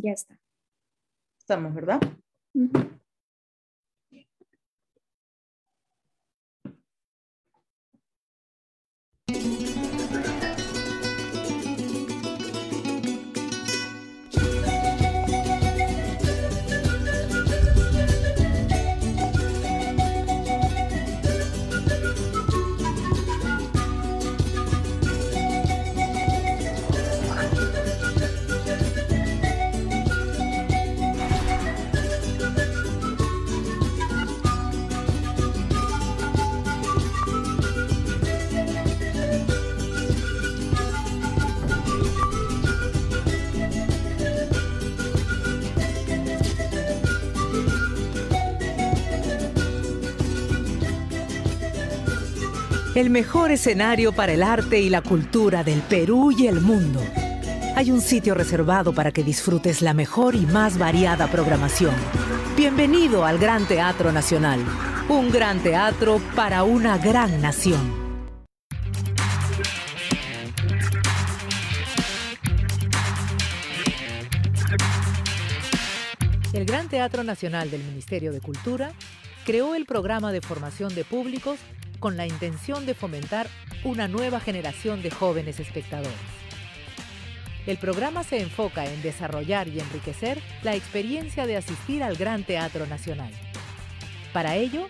Ya está. Estamos, ¿verdad? el mejor escenario para el arte y la cultura del Perú y el mundo. Hay un sitio reservado para que disfrutes la mejor y más variada programación. Bienvenido al Gran Teatro Nacional, un gran teatro para una gran nación. El Gran Teatro Nacional del Ministerio de Cultura creó el programa de formación de públicos con la intención de fomentar una nueva generación de jóvenes espectadores. El programa se enfoca en desarrollar y enriquecer la experiencia de asistir al Gran Teatro Nacional. Para ello,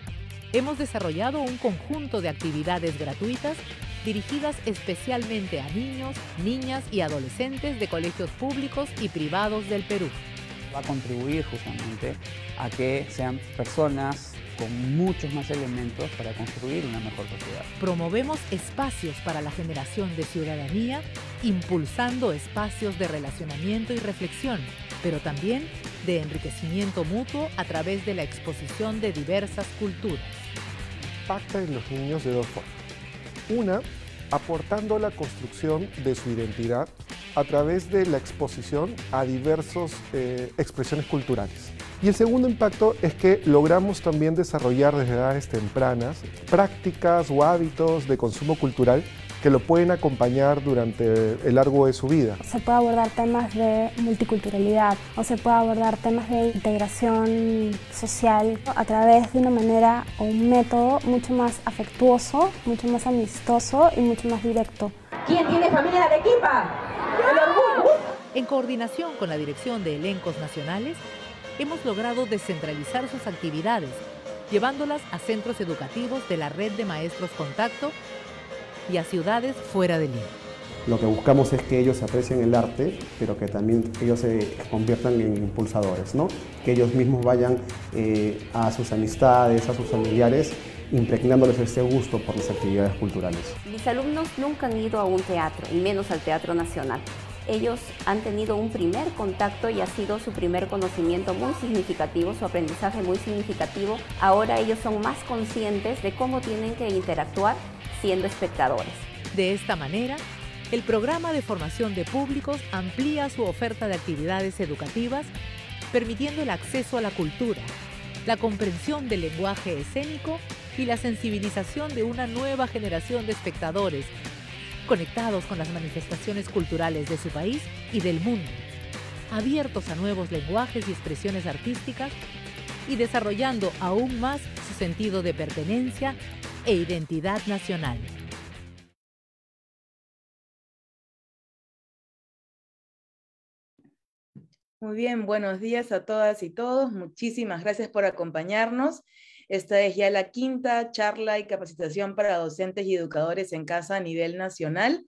hemos desarrollado un conjunto de actividades gratuitas dirigidas especialmente a niños, niñas y adolescentes de colegios públicos y privados del Perú. Va a contribuir justamente a que sean personas con muchos más elementos para construir una mejor sociedad. Promovemos espacios para la generación de ciudadanía, impulsando espacios de relacionamiento y reflexión, pero también de enriquecimiento mutuo a través de la exposición de diversas culturas. Pacta en los niños de dos formas. Una, aportando la construcción de su identidad a través de la exposición a diversas eh, expresiones culturales. Y el segundo impacto es que logramos también desarrollar desde edades tempranas prácticas o hábitos de consumo cultural que lo pueden acompañar durante el largo de su vida. Se puede abordar temas de multiculturalidad o se puede abordar temas de integración social a través de una manera o un método mucho más afectuoso, mucho más amistoso y mucho más directo. ¿Quién tiene familia de Arequipa? ¡El En coordinación con la Dirección de Elencos Nacionales, hemos logrado descentralizar sus actividades, llevándolas a centros educativos de la red de maestros contacto y a ciudades fuera de Lima. Lo que buscamos es que ellos aprecien el arte, pero que también ellos se conviertan en impulsadores, que ellos mismos vayan eh, a sus amistades, a sus familiares, impregnándoles este gusto por las actividades culturales. Mis alumnos nunca han ido a un teatro, y menos al Teatro Nacional ellos han tenido un primer contacto y ha sido su primer conocimiento muy significativo, su aprendizaje muy significativo. Ahora ellos son más conscientes de cómo tienen que interactuar siendo espectadores. De esta manera, el programa de formación de públicos amplía su oferta de actividades educativas, permitiendo el acceso a la cultura, la comprensión del lenguaje escénico y la sensibilización de una nueva generación de espectadores conectados con las manifestaciones culturales de su país y del mundo, abiertos a nuevos lenguajes y expresiones artísticas y desarrollando aún más su sentido de pertenencia e identidad nacional. Muy bien, buenos días a todas y todos. Muchísimas gracias por acompañarnos. Esta es ya la quinta charla y capacitación para docentes y educadores en casa a nivel nacional.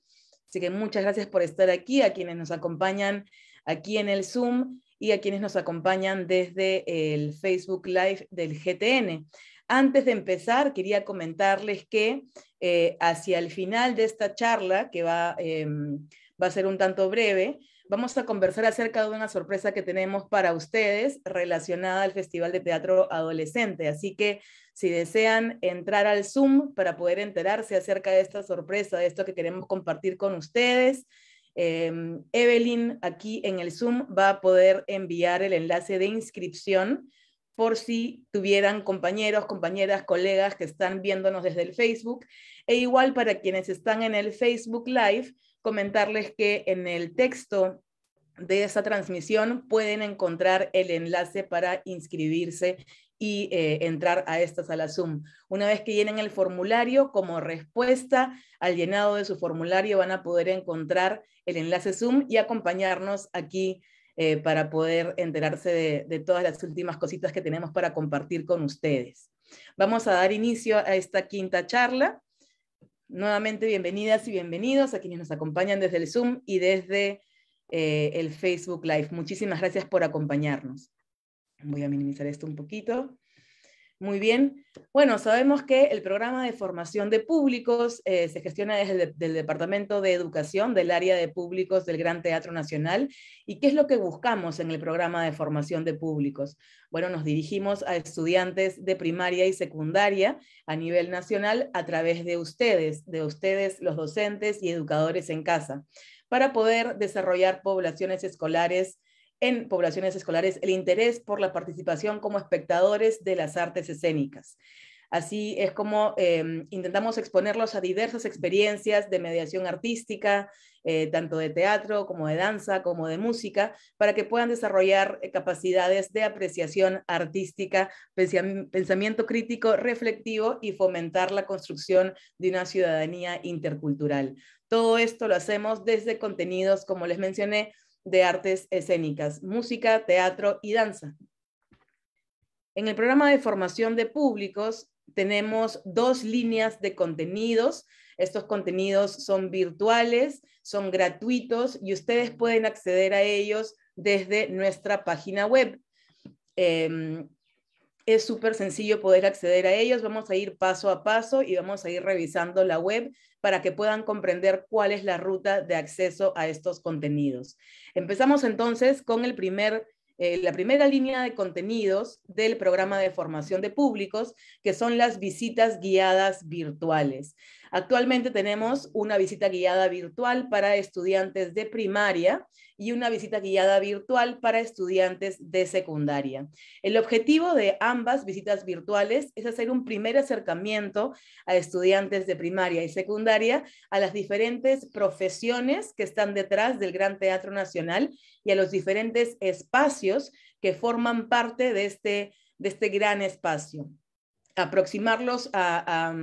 Así que muchas gracias por estar aquí, a quienes nos acompañan aquí en el Zoom y a quienes nos acompañan desde el Facebook Live del GTN. Antes de empezar, quería comentarles que eh, hacia el final de esta charla, que va em, a ser un tanto breve, vamos a conversar acerca de una sorpresa que tenemos para ustedes relacionada al Festival de Teatro Adolescente. Así que si desean entrar al Zoom para poder enterarse acerca de esta sorpresa, de esto que queremos compartir con ustedes, em, Evelyn aquí en el Zoom va a poder enviar el enlace de inscripción por si tuvieran compañeros, compañeras, colegas que están viéndonos desde el Facebook. E igual para quienes están en el Facebook Live, comentarles que en el texto de esta transmisión pueden encontrar el enlace para inscribirse y eh, entrar a esta sala Zoom. Una vez que llenen el formulario, como respuesta al llenado de su formulario van a poder encontrar el enlace Zoom y acompañarnos aquí eh, para poder enterarse de todas las últimas cositas que tenemos para compartir con ustedes. Vamos a dar inicio a esta quinta charla. Nuevamente, bienvenidas y bienvenidos a quienes nos acompañan desde el Zoom y desde eh, el Facebook Live. Muchísimas gracias por acompañarnos. Voy a minimizar esto un poquito. Muy bien. Bueno, sabemos que el programa de formación de públicos eh, se gestiona desde el Departamento de Educación del área de públicos del Gran Teatro Nacional. ¿Y qué es lo que buscamos en el programa de formación de públicos? Bueno, nos dirigimos a estudiantes de primaria y secundaria a nivel nacional a través de ustedes, de ustedes los docentes y educadores en casa, para poder desarrollar poblaciones escolares en poblaciones escolares el interés por la participación como espectadores de las artes escénicas. Así es como em, intentamos exponerlos a diversas experiencias de mediación artística, eh, tanto de teatro como de danza, como de música, para que puedan desarrollar eh, capacidades de apreciación artística, pensamiento crítico, reflectivo y fomentar la construcción de una ciudadanía intercultural. Todo esto lo hacemos desde contenidos, como les mencioné, de artes escénicas, música, teatro y danza. En el programa de formación de públicos tenemos dos líneas de contenidos. Estos contenidos son virtuales, son gratuitos y ustedes pueden acceder a ellos desde nuestra página web. Em, es súper sencillo poder acceder a ellos. Vamos a ir paso a paso y vamos a ir revisando la web para que puedan comprender cuál es la ruta de acceso a estos contenidos. Empezamos entonces con eh, la primera línea de contenidos del programa de formación de públicos, que son las visitas guiadas virtuales. Actualmente tenemos una visita guiada virtual para estudiantes de primaria y una visita guiada virtual para estudiantes de secundaria. El objetivo de ambas visitas virtuales es hacer un primer acercamiento a estudiantes de primaria y secundaria a las diferentes profesiones que están detrás del Gran Teatro Nacional y a los diferentes espacios que forman parte de este, de este gran espacio aproximarlos a, a,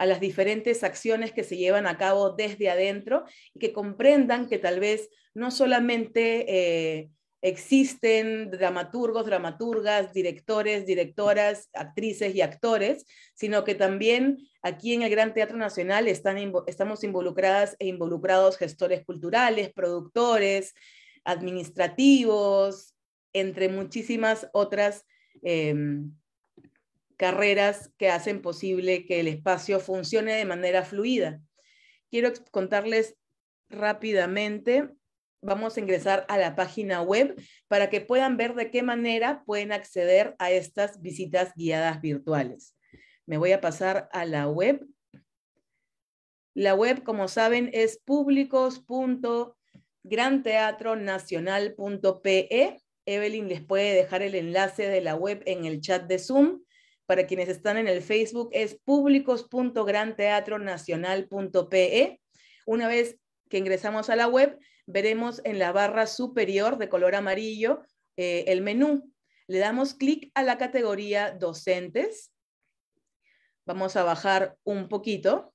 a las diferentes acciones que se llevan a cabo desde adentro y que comprendan que tal vez no solamente eh, existen dramaturgos, dramaturgas, directores, directoras, actrices y actores, sino que también aquí en el Gran Teatro Nacional están, estamos involucradas e involucrados gestores culturales, productores, administrativos, entre muchísimas otras. Em, carreras que hacen posible que el espacio funcione de manera fluida. Quiero contarles rápidamente, vamos a ingresar a la página web para que puedan ver de qué manera pueden acceder a estas visitas guiadas virtuales. Me voy a pasar a la web. La web, como saben, es públicos.granteatronacional.pe. Evelyn les puede dejar el enlace de la web en el chat de Zoom para quienes están en el Facebook, es públicos.granteatronacional.pe. Una vez que ingresamos a la web, veremos en la barra superior de color amarillo eh, el menú. Le damos clic a la categoría docentes. Vamos a bajar un poquito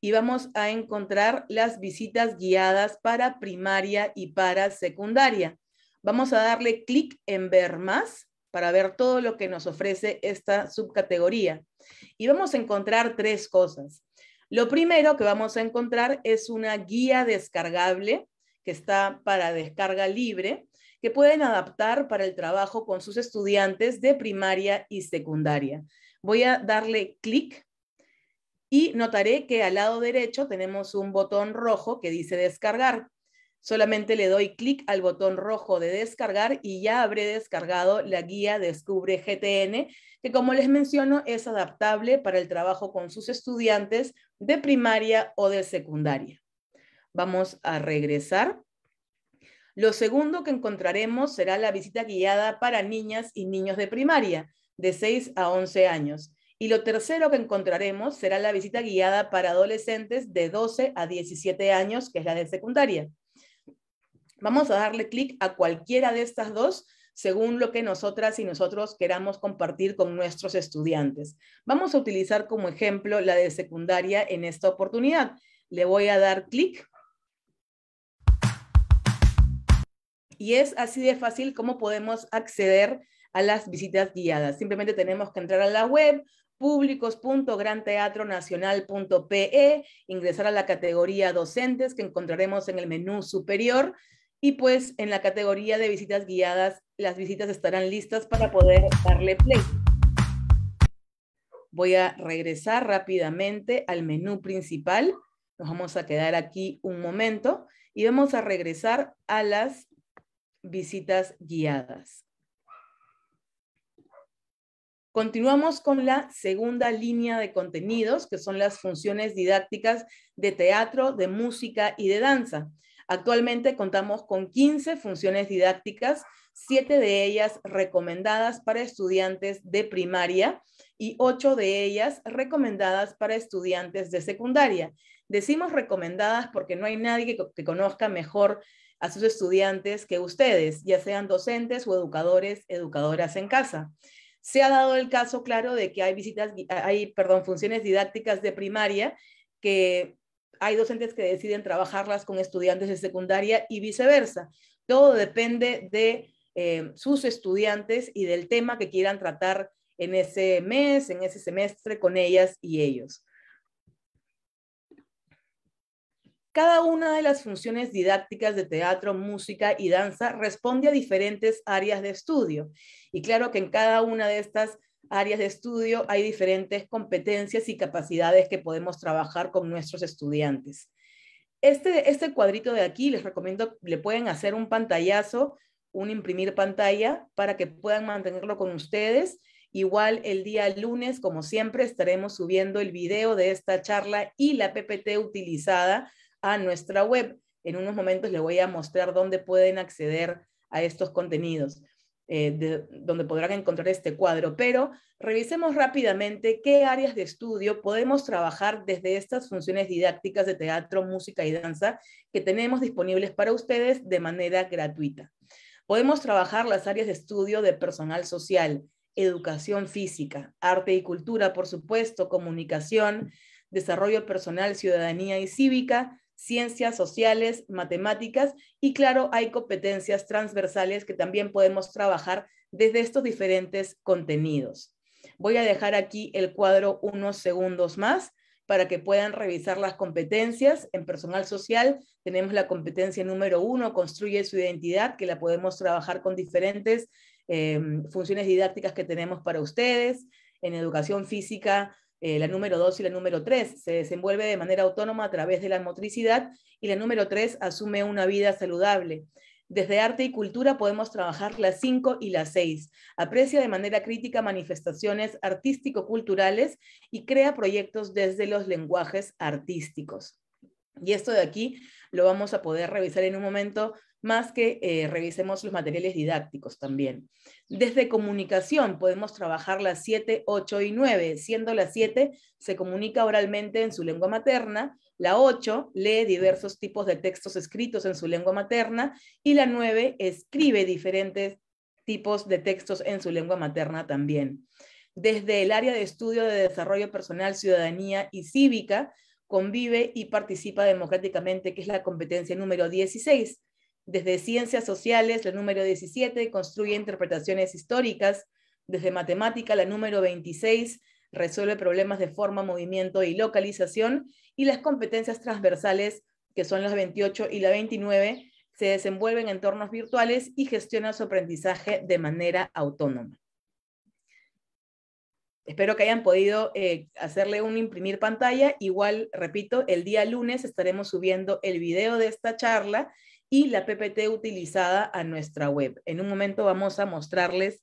y vamos a encontrar las visitas guiadas para primaria y para secundaria. Vamos a darle clic en ver más para ver todo lo que nos ofrece esta subcategoría. Y vamos a encontrar tres cosas. Lo primero que vamos a encontrar es una guía descargable que está para descarga libre, que pueden adaptar para el trabajo con sus estudiantes de primaria y secundaria. Voy a darle clic y notaré que al lado derecho tenemos un botón rojo que dice descargar. Solamente le doy clic al botón rojo de descargar y ya habré descargado la guía Descubre GTN, que como les menciono es adaptable para el trabajo con sus estudiantes de primaria o de secundaria. Vamos a regresar. Lo segundo que encontraremos será la visita guiada para niñas y niños de primaria, de 6 a 11 años. Y lo tercero que encontraremos será la visita guiada para adolescentes de 12 a 17 años, que es la de secundaria. Vamos a darle clic a cualquiera de estas dos según lo que nosotras y nosotros queramos compartir con nuestros estudiantes. Vamos a utilizar como ejemplo la de secundaria en esta oportunidad. Le voy a dar clic. Y es así de fácil cómo podemos acceder a las visitas guiadas. Simplemente tenemos que entrar a la web públicos.granteatronacional.pe, ingresar a la categoría docentes que encontraremos en el menú superior, y pues en la categoría de visitas guiadas, las visitas estarán listas para poder darle play. Voy a regresar rápidamente al menú principal. Nos vamos a quedar aquí un momento y vamos a regresar a las visitas guiadas. Continuamos con la segunda línea de contenidos, que son las funciones didácticas de teatro, de música y de danza. Actualmente contamos con 15 funciones didácticas, 7 de ellas recomendadas para estudiantes de primaria y 8 de ellas recomendadas para estudiantes de secundaria. Decimos recomendadas porque no hay nadie que, conozca mejor a sus estudiantes que ustedes, ya sean docentes o educadores, educadoras en casa. Se ha dado el caso claro de que hay visitas, hay, perdón, funciones didácticas de primaria que hay docentes que deciden trabajarlas con estudiantes de secundaria y viceversa. Todo depende de eh, sus estudiantes y del tema que quieran tratar en ese mes, en ese semestre, con ellas y ellos. Cada una de las funciones didácticas de teatro, música y danza responde a diferentes áreas de estudio. Y claro que en cada una de estas áreas de estudio, hay diferentes competencias y capacidades que podemos trabajar con nuestros estudiantes. Este, este, cuadrito de aquí, les recomiendo, le pueden hacer un pantallazo, un imprimir pantalla para que puedan mantenerlo con ustedes. Igual el día lunes, como siempre, estaremos subiendo el video de esta charla y la PPT utilizada a nuestra web. En unos momentos les voy a mostrar dónde pueden acceder a estos contenidos. Eh, donde podrán encontrar este cuadro, pero revisemos rápidamente qué áreas de estudio podemos trabajar desde estas funciones didácticas de teatro, música y danza que tenemos disponibles para ustedes de manera gratuita. Podemos trabajar las áreas de estudio de personal social, educación física, arte y cultura, por supuesto, comunicación, desarrollo personal, ciudadanía y cívica, ciencias sociales, matemáticas y claro, hay competencias transversales que también podemos trabajar desde estos diferentes contenidos. Voy a dejar aquí el cuadro unos segundos más para que puedan revisar las competencias. En personal social tenemos la competencia número uno, construye su identidad, que la podemos trabajar con diferentes eh, funciones didácticas que tenemos para ustedes. En educación física eh, la número 2 y la número 3 se desenvuelve de manera autónoma a través de la motricidad y la número 3 asume una vida saludable. Desde arte y cultura podemos trabajar las 5 y las 6. Aprecia de manera crítica manifestaciones artístico-culturales y crea proyectos desde los lenguajes artísticos. Y esto de aquí lo vamos a poder revisar en un momento más que eh, revisemos los materiales didácticos también. Desde comunicación podemos trabajar las 7, 8 y 9, siendo la 7 se comunica oralmente en su lengua materna, la 8 lee diversos tipos de textos escritos en su lengua materna y la 9 escribe diferentes tipos de textos en su lengua materna también. Desde el área de estudio de desarrollo personal, ciudadanía y cívica, convive y participa democráticamente, que es la competencia número 16. Desde ciencias sociales, la número 17 construye interpretaciones históricas. Desde matemática, la número 26 resuelve problemas de forma, movimiento y localización. Y las competencias transversales, que son las 28 y la 29, se desenvuelven en entornos virtuales y gestiona su aprendizaje de manera autónoma. Espero que hayan podido eh, hacerle un imprimir pantalla. Igual, repito, el día lunes estaremos subiendo el video de esta charla y la PPT utilizada a nuestra web. En un momento vamos a mostrarles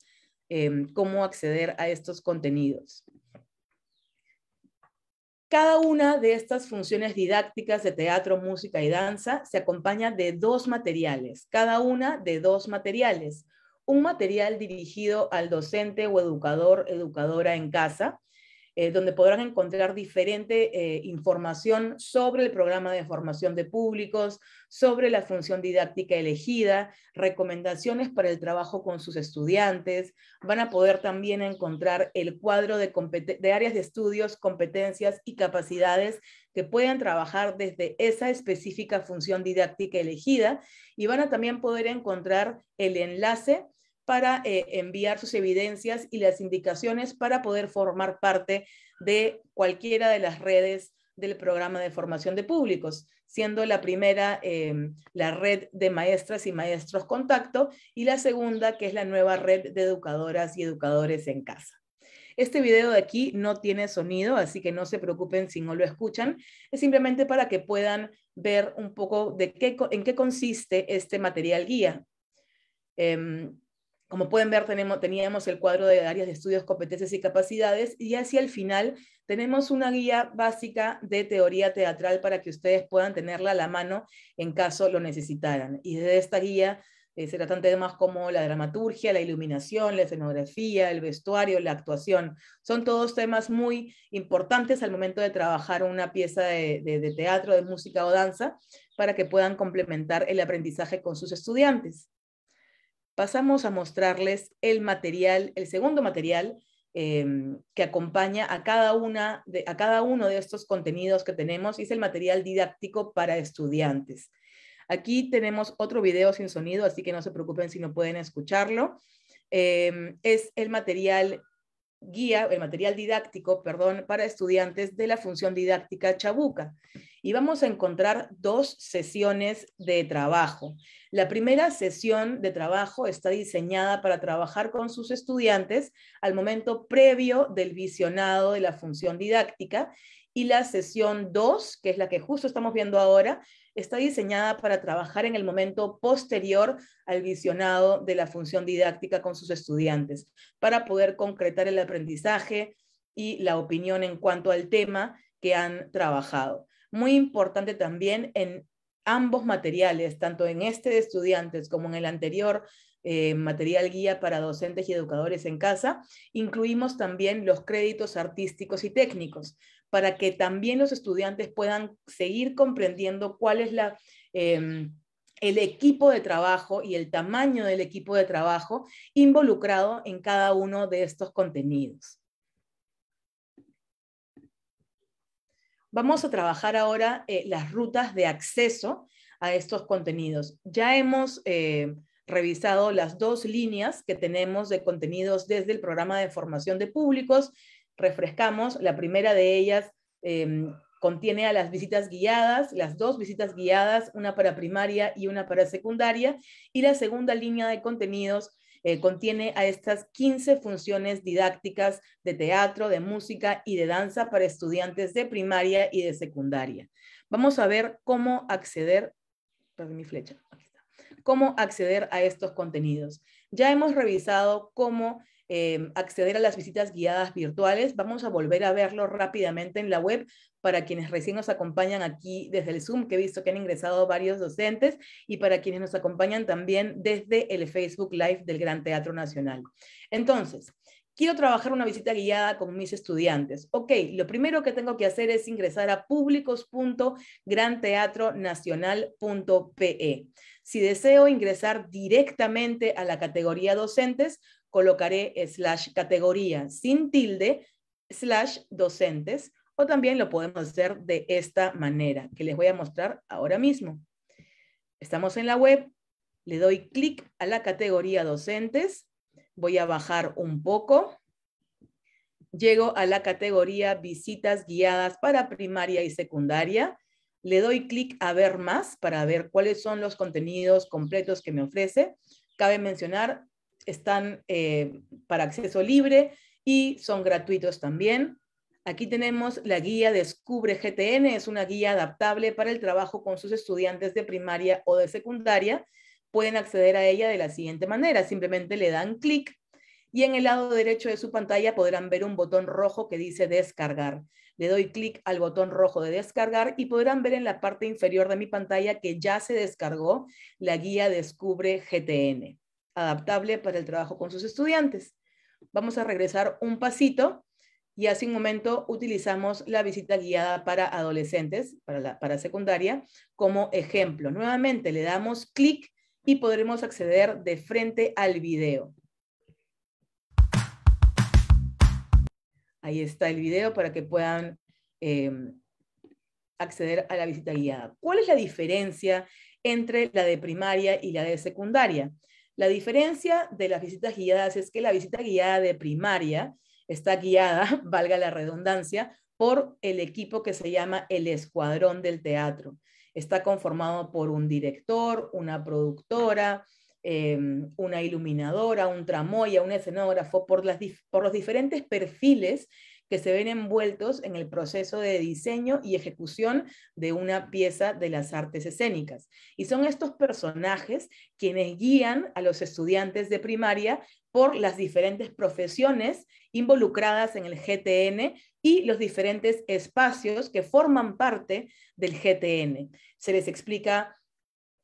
em, cómo acceder a estos contenidos. Cada una de estas funciones didácticas de teatro, música y danza se acompaña de dos materiales, cada una de dos materiales. Un material dirigido al docente o educador, educadora en casa, eh, donde podrán encontrar diferente eh, información sobre el programa de formación de públicos, sobre la función didáctica elegida, recomendaciones para el trabajo con sus estudiantes. Van a poder también encontrar el cuadro de, de áreas de estudios, competencias y capacidades que puedan trabajar desde esa específica función didáctica elegida y van a también poder encontrar el enlace para eh, enviar sus evidencias y las indicaciones para poder formar parte de cualquiera de las redes del programa de formación de públicos, siendo la primera eh, la red de maestras y maestros contacto y la segunda que es la nueva red de educadoras y educadores en casa. Este video de aquí no tiene sonido, así que no se preocupen si no lo escuchan. Es simplemente para que puedan ver un poco de qué, en qué consiste este material guía. Em, como pueden ver, tenemos, teníamos el cuadro de áreas de estudios, competencias y capacidades y hacia el final tenemos una guía básica de teoría teatral para que ustedes puedan tenerla a la mano en caso lo necesitaran. Y desde esta guía eh, se tratan temas como la dramaturgia, la iluminación, la escenografía, el vestuario, la actuación. Son todos temas muy importantes al momento de trabajar una pieza de teatro, de música o danza, para que puedan complementar el aprendizaje con sus estudiantes pasamos a mostrarles el material, el segundo material em, que acompaña a cada, una de, a cada uno de estos contenidos que tenemos, es el material didáctico para estudiantes. Aquí tenemos otro video sin sonido, así que no se preocupen si no pueden escucharlo. Em, es el material guía, el material didáctico, perdón, para estudiantes de la función didáctica Chabuca. Y vamos a encontrar dos sesiones de trabajo. La primera sesión de trabajo está diseñada para trabajar con sus estudiantes al momento previo del visionado de la función didáctica y la sesión dos, que es la que justo estamos viendo ahora, está diseñada para trabajar en el momento posterior al visionado de la función didáctica con sus estudiantes, para poder concretar el aprendizaje y la opinión en cuanto al tema que han trabajado. Muy importante también en ambos materiales, tanto en este de estudiantes como en el anterior, eh, material guía para docentes y educadores en casa, incluimos también los créditos artísticos y técnicos para que también los estudiantes puedan seguir comprendiendo cuál es em, el equipo de trabajo y el tamaño del equipo de trabajo involucrado en cada uno de estos contenidos. Vamos a trabajar ahora eh, las rutas de acceso a estos contenidos. Ya hemos eh, revisado las dos líneas que tenemos de contenidos desde el programa de formación de públicos refrescamos. La primera de ellas em, contiene a las visitas guiadas, las dos visitas guiadas, una para primaria y una para secundaria. Y la segunda línea de contenidos eh, contiene a estas 15 funciones didácticas de teatro, de música y de danza para estudiantes de primaria y de secundaria. Vamos a ver cómo acceder, mi flecha, cómo acceder a estos contenidos. Ya hemos revisado cómo Em, acceder a las visitas guiadas virtuales. Vamos a volver a verlo rápidamente en la web para quienes recién nos acompañan aquí desde el Zoom, que he visto que han ingresado varios docentes, y para quienes nos acompañan también desde el Facebook Live del Gran Teatro Nacional. Entonces, quiero trabajar una visita guiada con mis estudiantes. Ok, lo primero que tengo que hacer es ingresar a públicos.granteatronacional.pe. Si deseo ingresar directamente a la categoría docentes, colocaré slash categoría sin tilde, slash docentes, o también lo podemos hacer de esta manera, que les voy a mostrar ahora mismo. Estamos en la web, le doy clic a la categoría docentes, voy a bajar un poco, llego a la categoría visitas guiadas para primaria y secundaria, le doy clic a ver más para ver cuáles son los contenidos completos que me ofrece. Cabe mencionar están eh, para acceso libre y son gratuitos también. Aquí tenemos la guía Descubre GTN, es una guía adaptable para el trabajo con sus estudiantes de primaria o de secundaria. Pueden acceder a ella de la siguiente manera, simplemente le dan clic y en el lado derecho de su pantalla podrán ver un botón rojo que dice descargar. Le doy clic al botón rojo de descargar y podrán ver en la parte inferior de mi pantalla que ya se descargó la guía Descubre GTN adaptable para el trabajo con sus estudiantes. Vamos a regresar un pasito y hace un momento utilizamos la visita guiada para adolescentes, para, la, secundaria, como ejemplo. Nuevamente le damos clic y podremos acceder de frente al video. Ahí está el video para que puedan em, acceder a la visita guiada. ¿Cuál es la diferencia entre la de primaria y la de secundaria? La diferencia de las visitas guiadas es que la visita guiada de primaria está guiada, valga la redundancia, por el equipo que se llama el Escuadrón del Teatro. Está conformado por un director, una productora, em, una iluminadora, un tramoya, un escenógrafo, por los diferentes perfiles que se ven envueltos en el proceso de diseño y ejecución de una pieza de las artes escénicas. Y son estos personajes quienes guían a los estudiantes de primaria por las diferentes profesiones involucradas en el GTN y los diferentes espacios que forman parte del GTN. Se les explica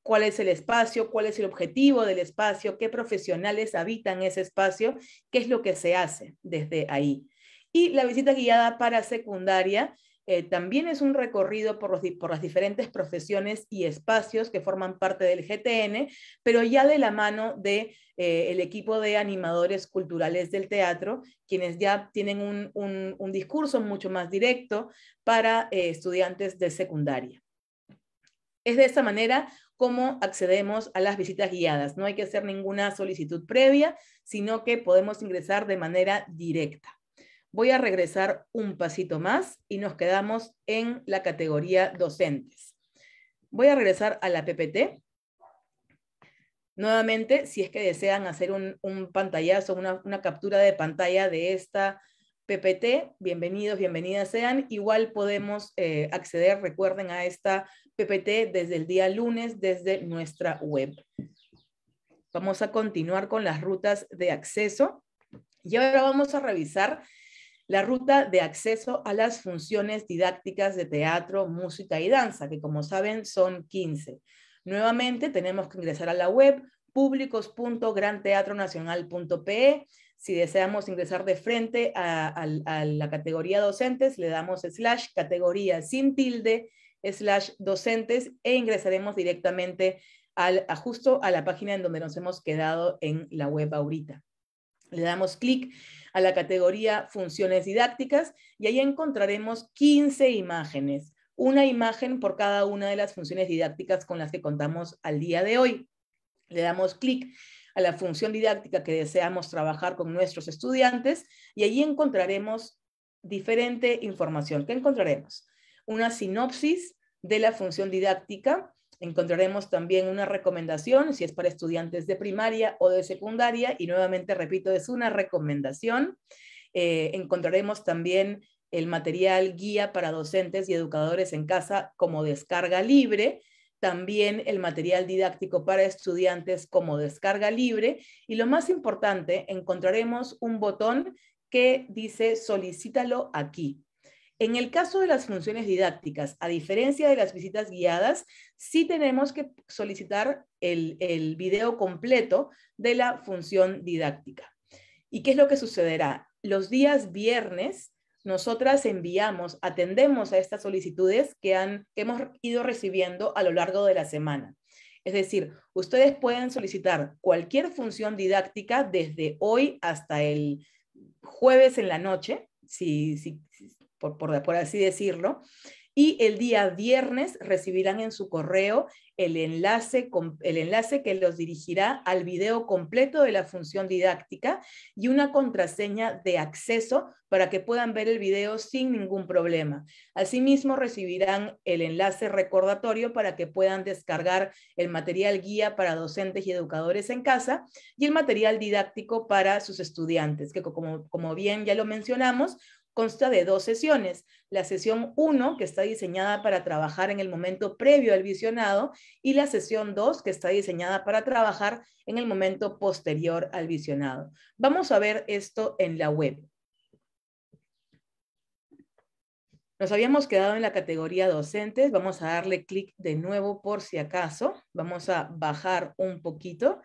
cuál es el espacio, cuál es el objetivo del espacio, qué profesionales habitan ese espacio, qué es lo que se hace desde ahí. Y la visita guiada para secundaria eh, también es un recorrido por, los, por las diferentes profesiones y espacios que forman parte del GTN, pero ya de la mano de eh, equipo de animadores culturales del teatro, quienes ya tienen un, discurso mucho más directo para eh, estudiantes de secundaria. Es de esta manera como accedemos a las visitas guiadas. No hay que hacer ninguna solicitud previa, sino que podemos ingresar de manera directa. Voy a regresar un pasito más y nos quedamos en la categoría docentes. Voy a regresar a la PPT. Nuevamente, si es que desean hacer un, pantallazo, una, captura de pantalla de esta PPT, bienvenidos, bienvenidas sean. Igual podemos eh, acceder, recuerden, a esta PPT desde el día lunes, desde nuestra web. Vamos a continuar con las rutas de acceso. Y ahora vamos a revisar la ruta de acceso a las funciones didácticas de teatro, música y danza, que como saben son 15. Nuevamente tenemos que ingresar a la web públicos.granteatronacional.pe. Si deseamos ingresar de frente a, la categoría docentes, le damos slash categoría sin tilde, slash docentes e ingresaremos directamente al, a justo a la página en donde nos hemos quedado en la web ahorita. Le damos clic a la categoría funciones didácticas y ahí encontraremos 15 imágenes, una imagen por cada una de las funciones didácticas con las que contamos al día de hoy. Le damos clic a la función didáctica que deseamos trabajar con nuestros estudiantes y allí encontraremos diferente información. ¿Qué encontraremos? Una sinopsis de la función didáctica, encontraremos también una recomendación si es para estudiantes de primaria o de secundaria y nuevamente repito, es una recomendación. Eh, encontraremos también el material guía para docentes y educadores en casa como descarga libre, también el material didáctico para estudiantes como descarga libre y lo más importante, encontraremos un botón que dice solicítalo aquí. En el caso de las funciones didácticas, a diferencia de las visitas guiadas, sí tenemos que solicitar el, video completo de la función didáctica. ¿Y qué es lo que sucederá? Los días viernes nosotras enviamos, atendemos a estas solicitudes que, han, hemos ido recibiendo a lo largo de la semana. Es decir, ustedes pueden solicitar cualquier función didáctica desde hoy hasta el jueves en la noche, si, por, así decirlo. Y el día viernes recibirán en su correo el enlace, el enlace que los dirigirá al video completo de la función didáctica y una contraseña de acceso para que puedan ver el video sin ningún problema. Asimismo, recibirán el enlace recordatorio para que puedan descargar el material guía para docentes y educadores en casa y el material didáctico para sus estudiantes, que como bien ya lo mencionamos, consta de dos sesiones. La sesión 1, que está diseñada para trabajar en el momento previo al visionado, y la sesión 2, que está diseñada para trabajar en el momento posterior al visionado. Vamos a ver esto en la web. Nos habíamos quedado en la categoría docentes. Vamos a darle clic de nuevo por si acaso. Vamos a bajar un poquito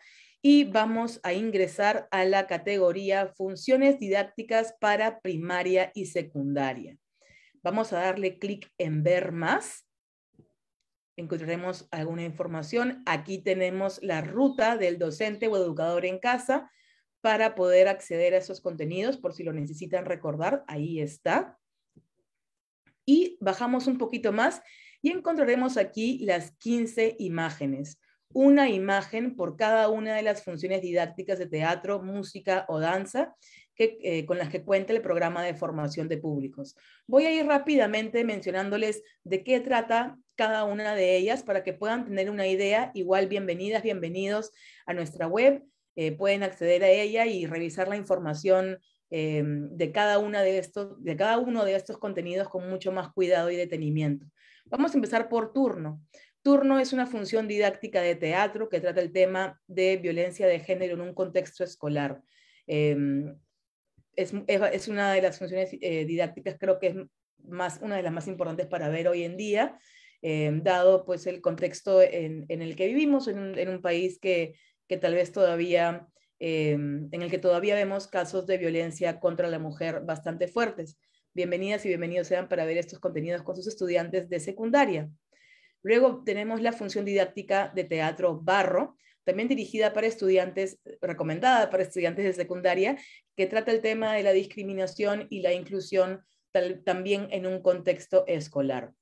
y vamos a ingresar a la categoría Funciones didácticas para primaria y secundaria. Vamos a darle clic en Ver más. Encontraremos alguna información. Aquí tenemos la ruta del docente o educador en casa para poder acceder a esos contenidos por si lo necesitan recordar. Ahí está. Y bajamos un poquito más y encontraremos aquí las 15 imágenes una imagen por cada una de las funciones didácticas de teatro, música o danza que, eh, con las que cuenta el programa de formación de públicos. Voy a ir rápidamente mencionándoles de qué trata cada una de ellas para que puedan tener una idea. Igual, bienvenidas, bienvenidos a nuestra web. Eh, pueden acceder a ella y revisar la información eh, de, cada una de, estos, de cada uno de estos contenidos con mucho más cuidado y detenimiento. Vamos a empezar por turno. Turno es una función didáctica de teatro que trata el tema de violencia de género en un contexto escolar. Em, es, una de las funciones eh, didácticas, creo que es más, una de las más importantes para ver hoy en día, em, dado pues el contexto en, el que vivimos, en un, país que, tal vez todavía, em, en el que todavía vemos casos de violencia contra la mujer bastante fuertes. Bienvenidas y bienvenidos sean para ver estos contenidos con sus estudiantes de secundaria. Luego tenemos la función didáctica de teatro barro, también dirigida para estudiantes, recomendada para estudiantes de secundaria, que trata el tema de la discriminación y la inclusión también en un contexto escolar.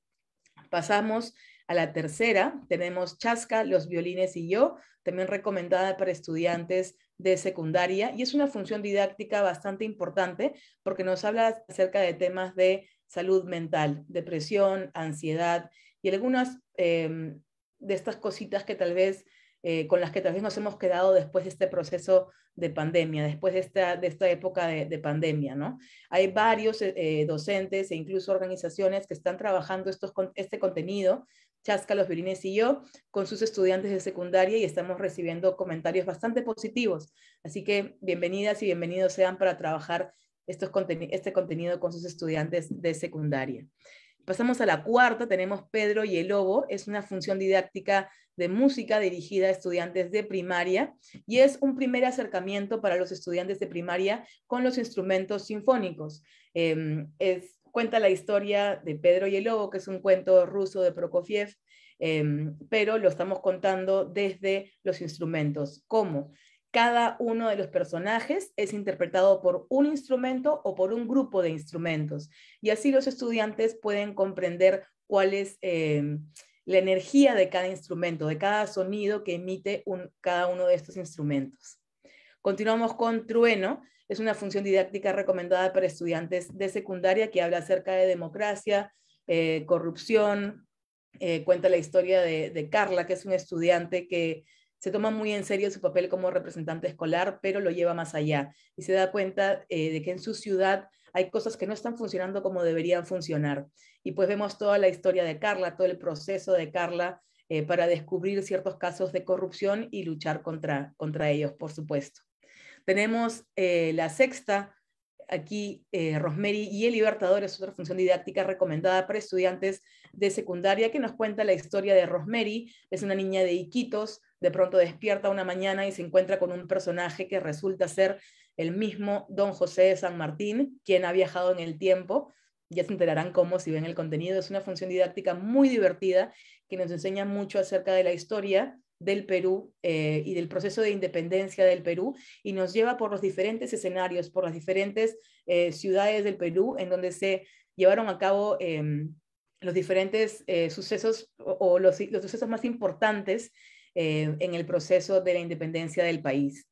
Pasamos a la tercera, tenemos Chasca, los violines y yo, también recomendada para estudiantes de secundaria y es una función didáctica bastante importante porque nos habla acerca de temas de salud mental, depresión, ansiedad y algunas em, de estas cositas que tal vez, eh, con las que tal vez nos hemos quedado después de este proceso de pandemia, después de esta, de esta época de, pandemia, ¿no? Hay varios eh, eh, docentes e incluso organizaciones que están trabajando estos, este contenido Chasca, Los Virines y yo, con sus estudiantes de secundaria y estamos recibiendo comentarios bastante positivos. Así que bienvenidas y bienvenidos sean para trabajar estos este contenido con sus estudiantes de secundaria. Pasamos a la cuarta, tenemos Pedro y el Lobo, es una función didáctica de música dirigida a estudiantes de primaria y es un primer acercamiento para los estudiantes de primaria con los instrumentos sinfónicos. Em, es, cuenta la historia de Pedro y el Lobo, que es un cuento ruso de Prokofiev, em, pero lo estamos contando desde los instrumentos. ¿Cómo? Cada uno de los personajes es interpretado por un instrumento o por un grupo de instrumentos y así los estudiantes pueden comprender cuál es eh, la energía de cada instrumento, de cada sonido que emite cada uno de estos instrumentos. Continuamos con Trueno, es una función didáctica recomendada para estudiantes de secundaria que habla acerca de democracia, eh, corrupción, eh, cuenta la historia de, Carla, que es un estudiante que se toma muy en serio su papel como representante escolar, pero lo lleva más allá y se da cuenta eh, de que en su ciudad hay cosas que no están funcionando como deberían funcionar. Y pues vemos toda la historia de Carla, todo el proceso de Carla eh, para descubrir ciertos casos de corrupción y luchar contra, contra ellos, por supuesto. Tenemos eh, la sexta, aquí eh, Rosemary y el Libertador es otra función didáctica recomendada para estudiantes de secundaria que nos cuenta la historia de Rosemary, es una niña de Iquitos de pronto despierta una mañana y se encuentra con un personaje que resulta ser el mismo don José de San Martín, quien ha viajado en el tiempo. Ya se enterarán cómo si ven el contenido. Es una función didáctica muy divertida que nos enseña mucho acerca de la historia del Perú eh, y del proceso de independencia del Perú y nos lleva por los diferentes escenarios, por las diferentes eh, ciudades del Perú en donde se llevaron a cabo em, los diferentes eh, sucesos o, los, los, sucesos más importantes eh, en el proceso de la independencia del país.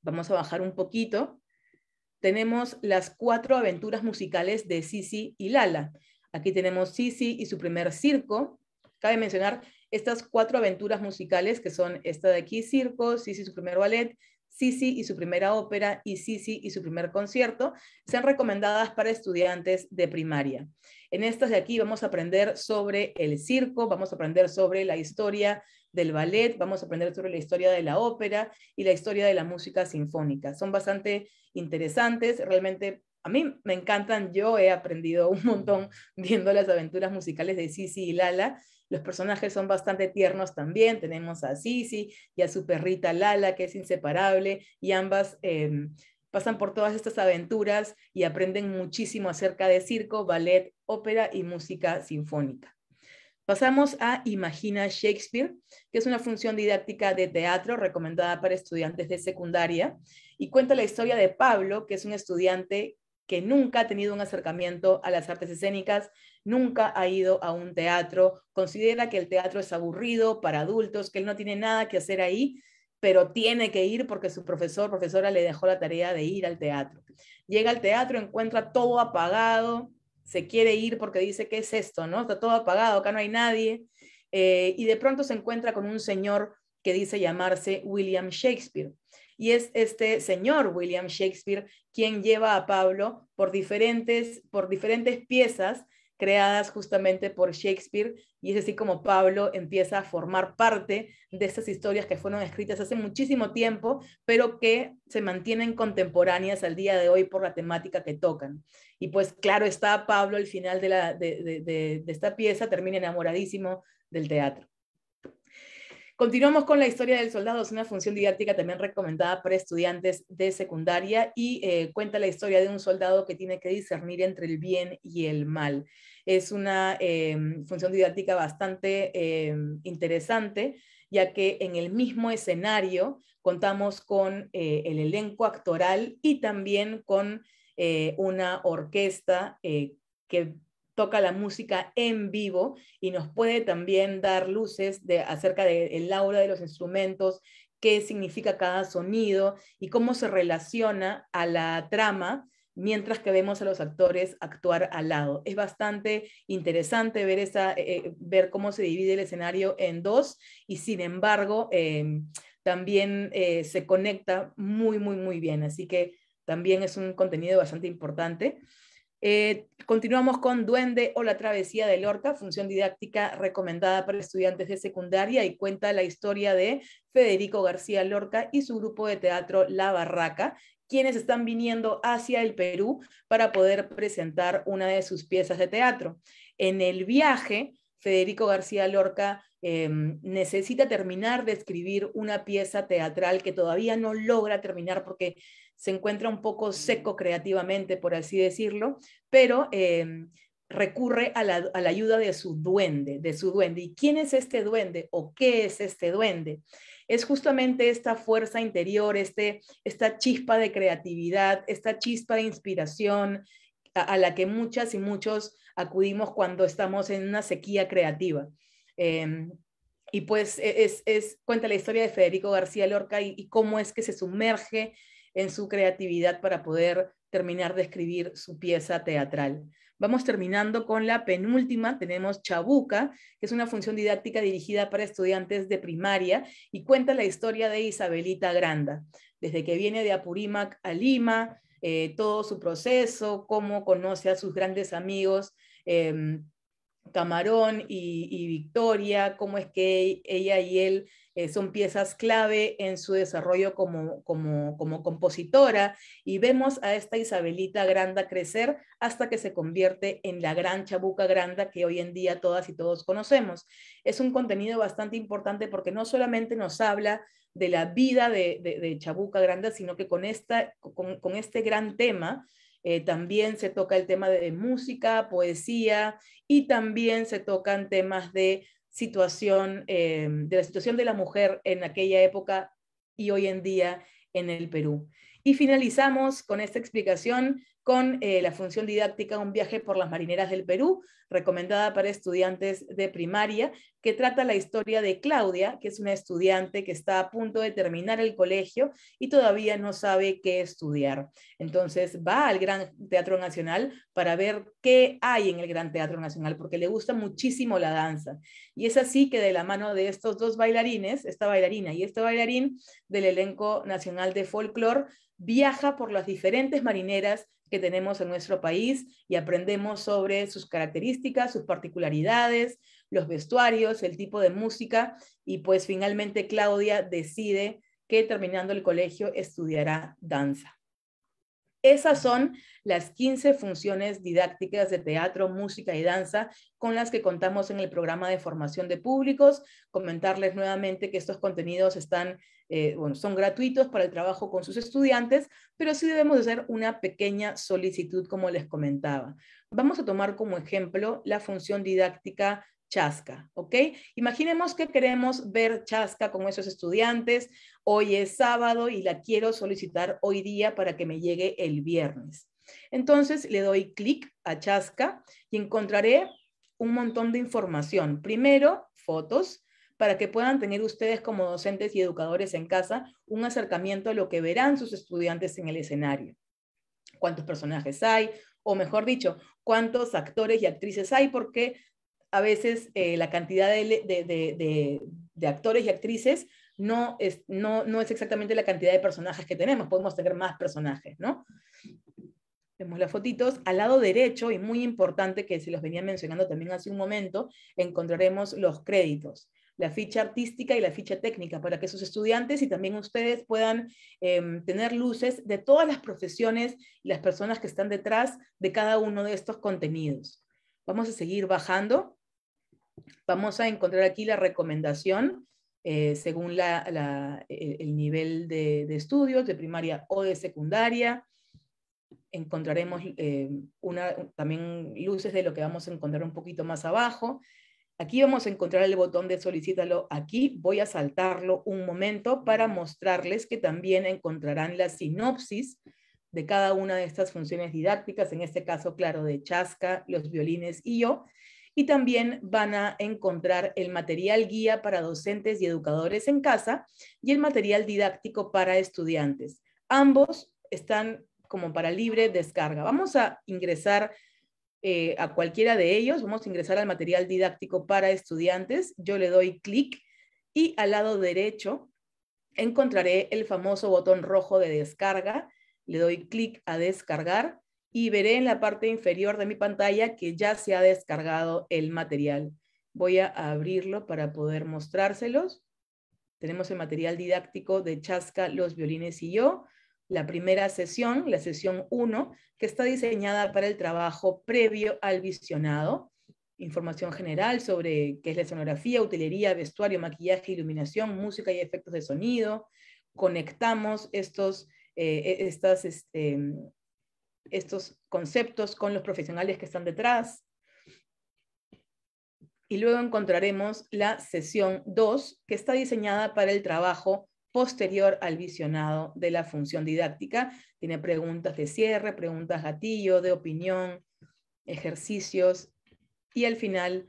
Vamos a bajar un poquito. Tenemos las cuatro aventuras musicales de Sisi y Lala. Aquí tenemos Sisi y su primer circo. Cabe mencionar estas cuatro aventuras musicales que son esta de aquí, circo, Sisi y su primer ballet, Sisi y su primera ópera y Sisi y su primer concierto, sean recomendadas para estudiantes de primaria. En estas de aquí vamos a aprender sobre el circo, vamos a aprender sobre la historia del ballet, vamos a aprender sobre la historia de la ópera y la historia de la música sinfónica. Son bastante interesantes, realmente a mí me encantan, yo he aprendido un montón viendo las aventuras musicales de Sisi y Lala. Los personajes son bastante tiernos también. Tenemos a Sisi y a su perrita Lala, que es inseparable, y ambas em, pasan por todas estas aventuras y aprenden muchísimo acerca de circo, ballet, ópera y música sinfónica. Pasamos a Imagina Shakespeare, que es una función didáctica de teatro recomendada para estudiantes de secundaria y cuenta la historia de Pablo, que es un estudiante que nunca ha tenido un acercamiento a las artes escénicas, nunca ha ido a un teatro, considera que el teatro es aburrido para adultos, que él no tiene nada que hacer ahí pero tiene que ir porque su profesor, profesora le dejó la tarea de ir al teatro. Llega al teatro, encuentra todo apagado, se quiere ir porque dice, ¿qué es esto? ¿No? Está todo apagado, acá no hay nadie. Eh, y de pronto se encuentra con un señor que dice llamarse William Shakespeare. Y es este señor William Shakespeare quien lleva a Pablo por diferentes, por diferentes piezas creadas justamente por Shakespeare, y es así como Pablo empieza a formar parte de estas historias que fueron escritas hace muchísimo tiempo, pero que se mantienen contemporáneas al día de hoy por la temática que tocan. Y pues claro está, Pablo al final de, la, esta pieza termina enamoradísimo del teatro. Continuamos con la historia del soldado, es una función didáctica también recomendada para estudiantes de secundaria y eh, cuenta la historia de un soldado que tiene que discernir entre el bien y el mal. Es una em, función didáctica bastante em, interesante, ya que en el mismo escenario contamos con eh, el elenco actoral y también con eh, una orquesta que toca la música en vivo y nos puede también dar luces de, acerca del aura de los instrumentos, qué significa cada sonido y cómo se relaciona a la trama mientras que vemos a los actores actuar al lado. Es bastante interesante ver, esa, eh, ver cómo se divide el escenario en dos y sin embargo eh, también eh, se conecta muy, muy, muy bien. Así que también es un contenido bastante importante. Eh, continuamos con Duende o la travesía de Lorca, función didáctica recomendada para estudiantes de secundaria y cuenta la historia de Federico García Lorca y su grupo de teatro La Barraca, quienes están viniendo hacia el Perú para poder presentar una de sus piezas de teatro. En el viaje, Federico García Lorca em, necesita terminar de escribir una pieza teatral que todavía no logra terminar porque se encuentra un poco seco creativamente, por así decirlo, pero em, recurre a la, ayuda de su duende, de su duende. ¿Y quién es este duende o qué es este duende? Es justamente esta fuerza interior, este, esta chispa de creatividad, esta chispa de inspiración a, la que muchas y muchos acudimos cuando estamos en una sequía creativa. Em, y pues e, es, cuenta la historia de Federico García Lorca y cómo es que se sumerge en su creatividad para poder terminar de escribir su pieza teatral. Vamos terminando con la penúltima. Tenemos Chabuca, que es una función didáctica dirigida para estudiantes de primaria y cuenta la historia de Isabelita Granda, desde que viene de Apurímac a Lima, eh, todo su proceso, cómo conoce a sus grandes amigos. Em, Camarón y, y, Victoria, cómo es que ella y él eh, son piezas clave en su desarrollo como, compositora y vemos a esta Isabelita Granda crecer hasta que se convierte en la gran chabuca Granda que hoy en día todas y todos conocemos. Es un contenido bastante importante porque no solamente nos habla de la vida de, Chabuca Granda, sino que con, esta, este gran tema eh, también se toca el tema de música, poesía y también se tocan temas de situación, eh, de la situación de la mujer en aquella época y hoy en día en el Perú. Y finalizamos con esta explicación con eh, la función didáctica Un viaje por las marineras del Perú, recomendada para estudiantes de primaria, que trata la historia de Claudia, que es una estudiante que está a punto de terminar el colegio y todavía no sabe qué estudiar. Entonces va al Gran Teatro Nacional para ver qué hay en el Gran Teatro Nacional, porque le gusta muchísimo la danza. Y es así que de la mano de estos dos bailarines, esta bailarina y este bailarín del elenco nacional de folclore, viaja por las diferentes marineras que tenemos en nuestro país y aprendemos sobre sus características, sus particularidades, los vestuarios, el tipo de música y pues finalmente Claudia decide que terminando el colegio estudiará danza. Esas son las 15 funciones didácticas de teatro, música y danza con las que contamos en el programa de formación de públicos. Comentarles nuevamente que estos contenidos están eh, son gratuitos para el trabajo con sus estudiantes, pero sí debemos hacer una pequeña solicitud, como les comentaba. Vamos a tomar como ejemplo la función didáctica Chasca, ¿ok? Imaginemos que queremos ver Chasca con esos estudiantes. Hoy es sábado y la quiero solicitar hoy día para que me llegue el viernes. Entonces le doy clic a Chasca y encontraré un montón de información. Primero, fotos, para que puedan tener ustedes como docentes y educadores en casa un acercamiento a lo que verán sus estudiantes en el escenario. ¿Cuántos personajes hay? O mejor dicho, ¿cuántos actores y actrices hay? Porque a veces eh, la cantidad de, actores y actrices no es, no es exactamente la cantidad de personajes que tenemos, podemos tener más personajes, ¿no? Vemos las fotitos. Al lado derecho, y muy importante que se los venía mencionando también hace un momento, encontraremos los créditos la ficha artística y la ficha técnica, para que sus estudiantes y también ustedes puedan em, tener luces de todas las profesiones y las personas que están detrás de cada uno de estos contenidos. Vamos a seguir bajando. Vamos a encontrar aquí la recomendación eh, según e, el nivel de, estudios, de primaria o de secundaria encontraremos eh, una, también luces de lo que vamos a encontrar un poquito más abajo, Aquí vamos a encontrar el botón de solicítalo. Aquí voy a saltarlo un momento para mostrarles que también encontrarán la sinopsis de cada una de estas funciones didácticas, en este caso, claro, de Chasca, los violines y yo. Y también van a encontrar el material guía para docentes y educadores en casa y el material didáctico para estudiantes. Ambos están como para libre descarga. Vamos a ingresar eh, a cualquiera de ellos, vamos a ingresar al material didáctico para estudiantes, yo le doy clic y al lado derecho encontraré el famoso botón rojo de descarga, le doy clic a descargar y veré en la parte inferior de mi pantalla que ya se ha descargado el material. Voy a abrirlo para poder mostrárselos. Tenemos el material didáctico de Chasca, los violines y yo la primera sesión, la sesión 1, que está diseñada para el trabajo previo al visionado. Información general sobre qué es la escenografía, utilería, vestuario, maquillaje, iluminación, música y efectos de sonido. Conectamos estos, eh, e, estas, este, estos conceptos con los profesionales que están detrás. Y luego encontraremos la sesión 2, que está diseñada para el trabajo posterior al visionado de la función didáctica. Tiene preguntas de cierre, preguntas gatillo, de opinión, ejercicios y al final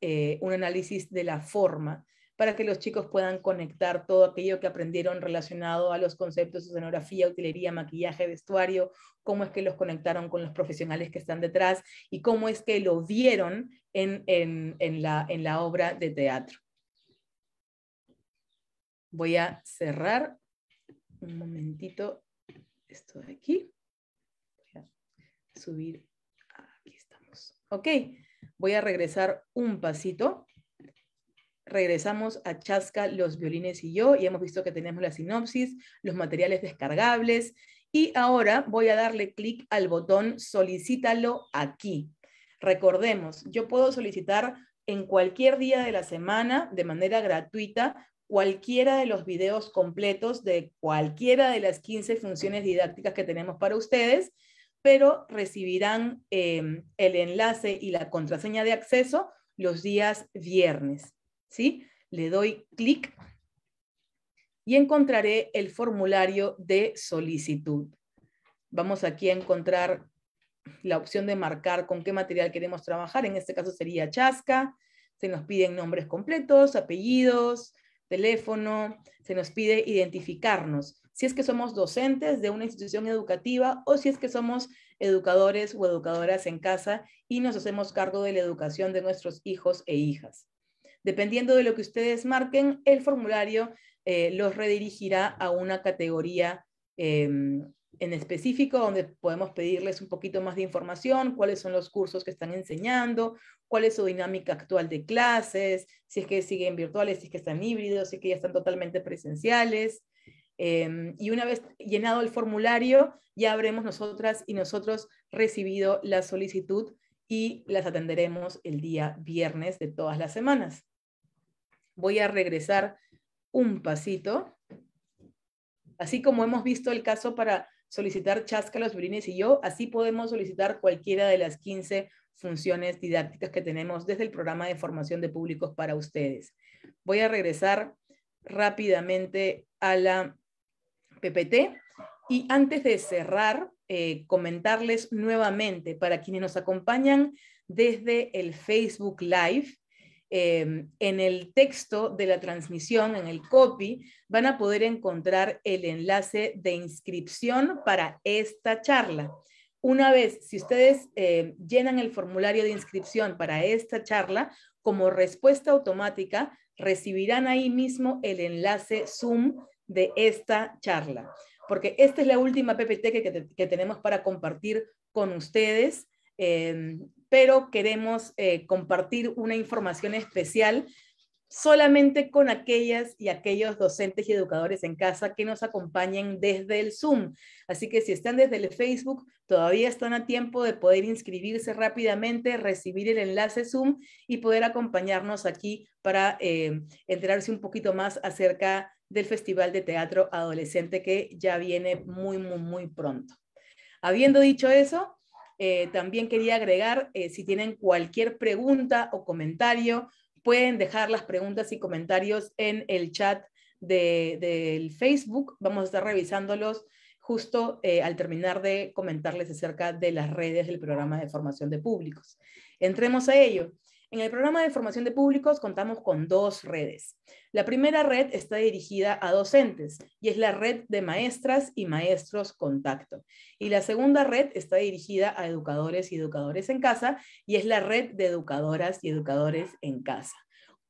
eh, un análisis de la forma para que los chicos puedan conectar todo aquello que aprendieron relacionado a los conceptos de escenografía, utilería, maquillaje, vestuario, cómo es que los conectaron con los profesionales que están detrás y cómo es que lo vieron en la obra de teatro. Voy a cerrar un momentito esto de aquí. Voy a subir. Aquí estamos. Ok, voy a regresar un pasito. Regresamos a Chasca, los violines y yo, y hemos visto que tenemos la sinopsis, los materiales descargables, y ahora voy a darle clic al botón Solicítalo aquí. Recordemos, yo puedo solicitar en cualquier día de la semana de manera gratuita cualquiera de los videos completos de cualquiera de las 15 funciones didácticas que tenemos para ustedes, pero recibirán em, el enlace y la contraseña de acceso los días viernes. ¿sí? Le doy clic y encontraré el formulario de solicitud. Vamos aquí a encontrar la opción de marcar con qué material queremos trabajar. En este caso sería Chasca. Se nos piden nombres completos, apellidos, teléfono, se nos pide identificarnos, si es que somos docentes de una institución educativa o si es que somos educadores o educadoras en casa y nos hacemos cargo de la educación de nuestros hijos e hijas. Dependiendo de lo que ustedes marquen, el formulario eh, los redirigirá a una categoría em, en específico donde podemos pedirles un poquito más de información, cuáles son los cursos que están enseñando, cuál es su dinámica actual de clases, si es que siguen virtuales, si es que están híbridos, si es que ya están totalmente presenciales. Em, y una vez llenado el formulario, ya habremos nosotras y nosotros recibido la solicitud y las atenderemos el día viernes de todas las semanas. Voy a regresar un pasito. Así como hemos visto el caso para solicitar Chasca, los Brines y yo. Así podemos solicitar cualquiera de las 15 funciones didácticas que tenemos desde el programa de formación de públicos para ustedes. Voy a regresar rápidamente a la PPT y antes de cerrar, eh, comentarles nuevamente para quienes nos acompañan desde el Facebook Live. Em, en el texto de la transmisión, en el copy, van a poder encontrar el enlace de inscripción para esta charla. Una vez, si ustedes eh, llenan el formulario de inscripción para esta charla, como respuesta automática, recibirán ahí mismo el enlace Zoom de esta charla, porque esta es la última PPT que, tenemos para compartir con ustedes. Em, pero queremos eh, compartir una información especial solamente con aquellas y aquellos docentes y educadores en casa que nos acompañen desde el Zoom. Así que si están desde el Facebook, todavía están a tiempo de poder inscribirse rápidamente, recibir el enlace Zoom y poder acompañarnos aquí para eh, enterarse un poquito más acerca del Festival de Teatro Adolescente que ya viene muy, muy, muy pronto. Habiendo dicho eso, eh, también quería agregar, eh, si tienen cualquier pregunta o comentario, pueden dejar las preguntas y comentarios en el chat del Facebook. Vamos a estar revisándolos justo eh, al terminar de comentarles acerca de las redes del programa de formación de públicos. Entremos a ello. En el programa de formación de públicos contamos con dos redes. La primera red está dirigida a docentes y es la red de maestras y maestros contacto. Y la segunda red está dirigida a educadores y educadores en casa y es la red de educadoras y educadores en casa.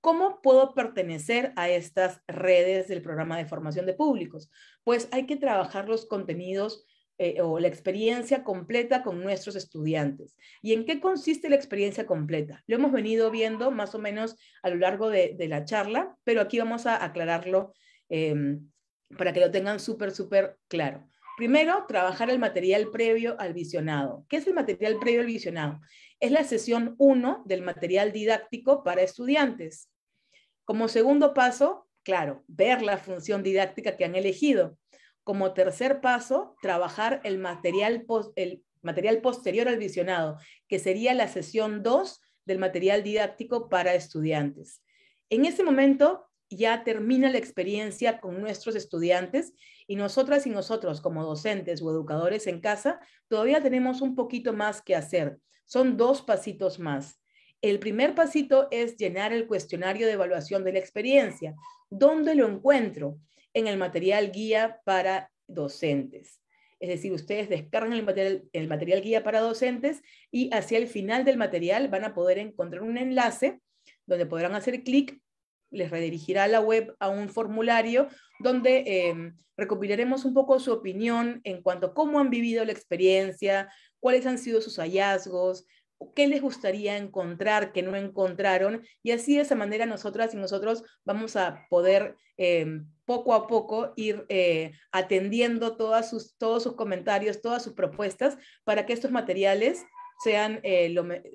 ¿Cómo puedo pertenecer a estas redes del programa de formación de públicos? Pues hay que trabajar los contenidos eh, o la experiencia completa con nuestros estudiantes. ¿Y en qué consiste la experiencia completa? Lo hemos venido viendo más o menos a lo largo de, la charla, pero aquí vamos a aclararlo em, para que lo tengan súper, súper claro. Primero, trabajar el material previo al visionado. ¿Qué es el material previo al visionado? Es la sesión 1 del material didáctico para estudiantes. Como segundo paso, claro, ver la función didáctica que han elegido. Como tercer paso, trabajar el material, el material posterior al visionado, que sería la sesión 2 del material didáctico para estudiantes. En ese momento ya termina la experiencia con nuestros estudiantes y nosotras y nosotros como docentes o educadores en casa todavía tenemos un poquito más que hacer. Son dos pasitos más. El primer pasito es llenar el cuestionario de evaluación de la experiencia. ¿Dónde lo encuentro? en el material guía para docentes. Es decir, ustedes descargan el material, el material guía para docentes y hacia el final del material van a poder encontrar un enlace donde podrán hacer clic les redirigirá a la web a un formulario donde em, recopilaremos un poco su opinión en cuanto a cómo han vivido la experiencia, cuáles han sido sus hallazgos, qué les gustaría encontrar que no encontraron y así de esa manera nosotras y nosotros vamos a poder eh, poco a poco ir eh, atendiendo sus, todos sus comentarios, todas sus propuestas para que estos materiales sean, eh,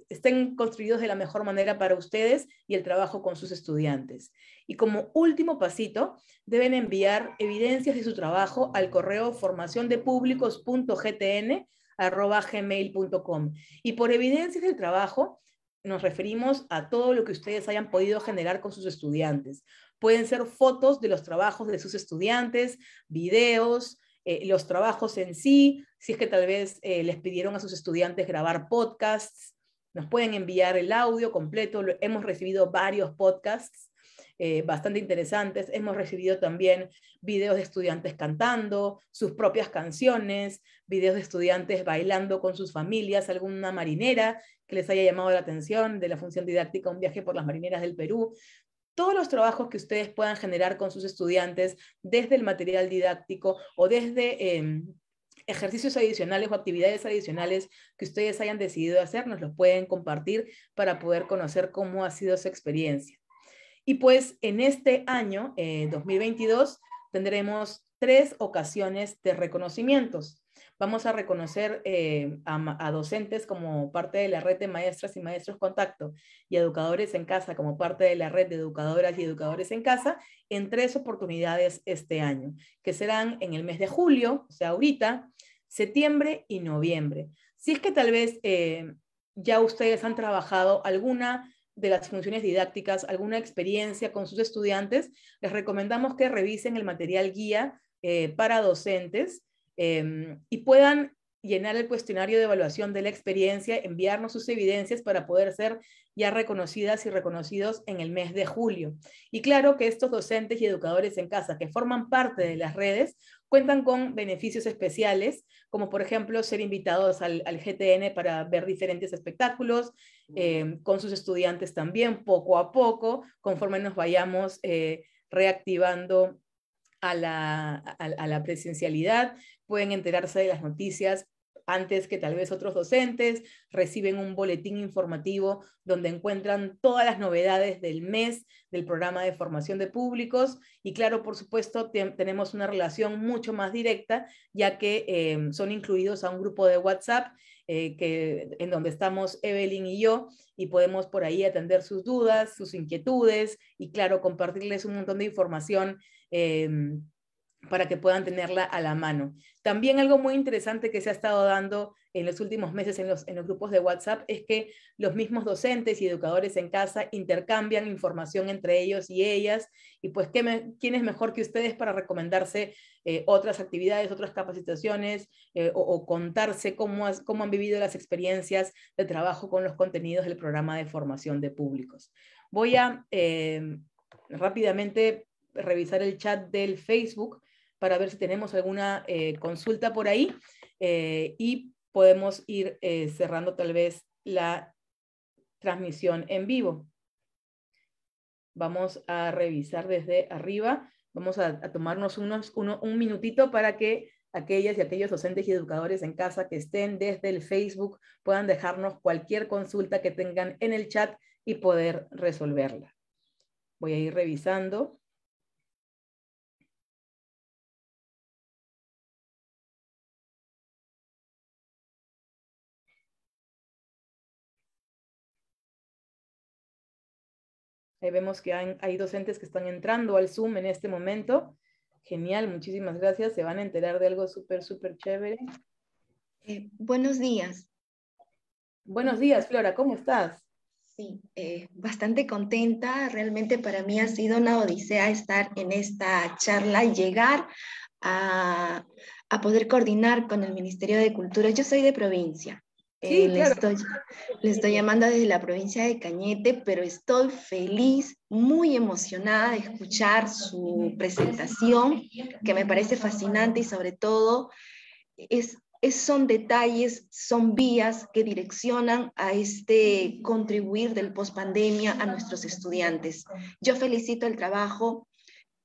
estén construidos de la mejor manera para ustedes y el trabajo con sus estudiantes. Y como último pasito, deben enviar evidencias de su trabajo al correo formaciondepublicos.gtn, arroba gmail.com. Y por evidencias del trabajo, nos referimos a todo lo que ustedes hayan podido generar con sus estudiantes. Pueden ser fotos de los trabajos de sus estudiantes, videos, eh, los trabajos en sí, si es que tal vez eh, les pidieron a sus estudiantes grabar podcasts, nos pueden enviar el audio completo, hemos recibido varios podcasts eh, bastante interesantes. Hemos recibido también videos de estudiantes cantando sus propias canciones, videos de estudiantes bailando con sus familias, alguna marinera que les haya llamado la atención de la función didáctica Un viaje por las marineras del Perú todos los trabajos que ustedes puedan generar con sus estudiantes desde el material didáctico o desde em, ejercicios adicionales o actividades adicionales que ustedes hayan decidido hacer, nos los pueden compartir para poder conocer cómo ha sido su experiencia. Y pues en este año, 2022, eh, tendremos tres ocasiones de reconocimientos. Vamos a reconocer eh, a, docentes como parte de la red de maestras y maestros contacto y educadores en casa como parte de la red de educadoras y educadores en casa en tres oportunidades este año, que serán en el mes de julio, o sea, ahorita, septiembre y noviembre. Si es que tal vez eh, ya ustedes han trabajado alguna de las funciones didácticas alguna experiencia con sus estudiantes, les recomendamos que revisen el material guía eh, para docentes em, y puedan llenar el cuestionario de evaluación de la experiencia, enviarnos sus evidencias para poder ser ya reconocidas y reconocidos en el mes de julio. Y claro que estos docentes y educadores en casa que forman parte de las redes cuentan con beneficios especiales, como por ejemplo ser invitados al, GTN para ver diferentes espectáculos, eh, con sus estudiantes también, poco a poco, conforme nos vayamos eh, reactivando a la, a la, presencialidad, pueden enterarse de las noticias antes que tal vez otros docentes, reciben un boletín informativo donde encuentran todas las novedades del mes del programa de formación de públicos y claro, por supuesto, tenemos una relación mucho más directa ya que em, son incluidos a un grupo de WhatsApp eh, en donde estamos Evelyn y yo y podemos por ahí atender sus dudas, sus inquietudes y claro, compartirles un montón de información. Em, para que puedan tenerla a la mano. También algo muy interesante que se ha estado dando en los últimos meses en los, grupos de WhatsApp es que los mismos docentes y educadores en casa intercambian información entre ellos y ellas, y pues quién es mejor que ustedes para recomendarse eh, otras actividades, otras capacitaciones eh, o, contarse cómo, han vivido las experiencias de trabajo con los contenidos del programa de formación de públicos. Voy a eh, rápidamente revisar el chat del Facebook para ver si tenemos alguna eh, consulta por ahí eh, y podemos ir eh, cerrando tal vez la transmisión en vivo. Vamos a revisar desde arriba. Vamos a, tomarnos un minutito para que aquellas y aquellos docentes y educadores en casa que estén desde el Facebook puedan dejarnos cualquier consulta que tengan en el chat y poder resolverla. Voy a ir revisando. Eh, vemos que hay, docentes que están entrando al Zoom en este momento. Genial, muchísimas gracias. Se van a enterar de algo súper, súper chévere. Eh, buenos días. Buenos días, Flora, ¿cómo estás? Sí, eh, bastante contenta. Realmente para mí ha sido una odisea estar en esta charla y llegar a poder coordinar con el Ministerio de Cultura. Yo soy de provincia, Sí, eh, le, estoy, llamando desde la provincia de Cañete, pero estoy feliz, muy emocionada de escuchar su presentación, que me parece fascinante y sobre todo es, son detalles, son vías que direccionan a este contribuir del pospandemia a nuestros estudiantes. Yo felicito el trabajo,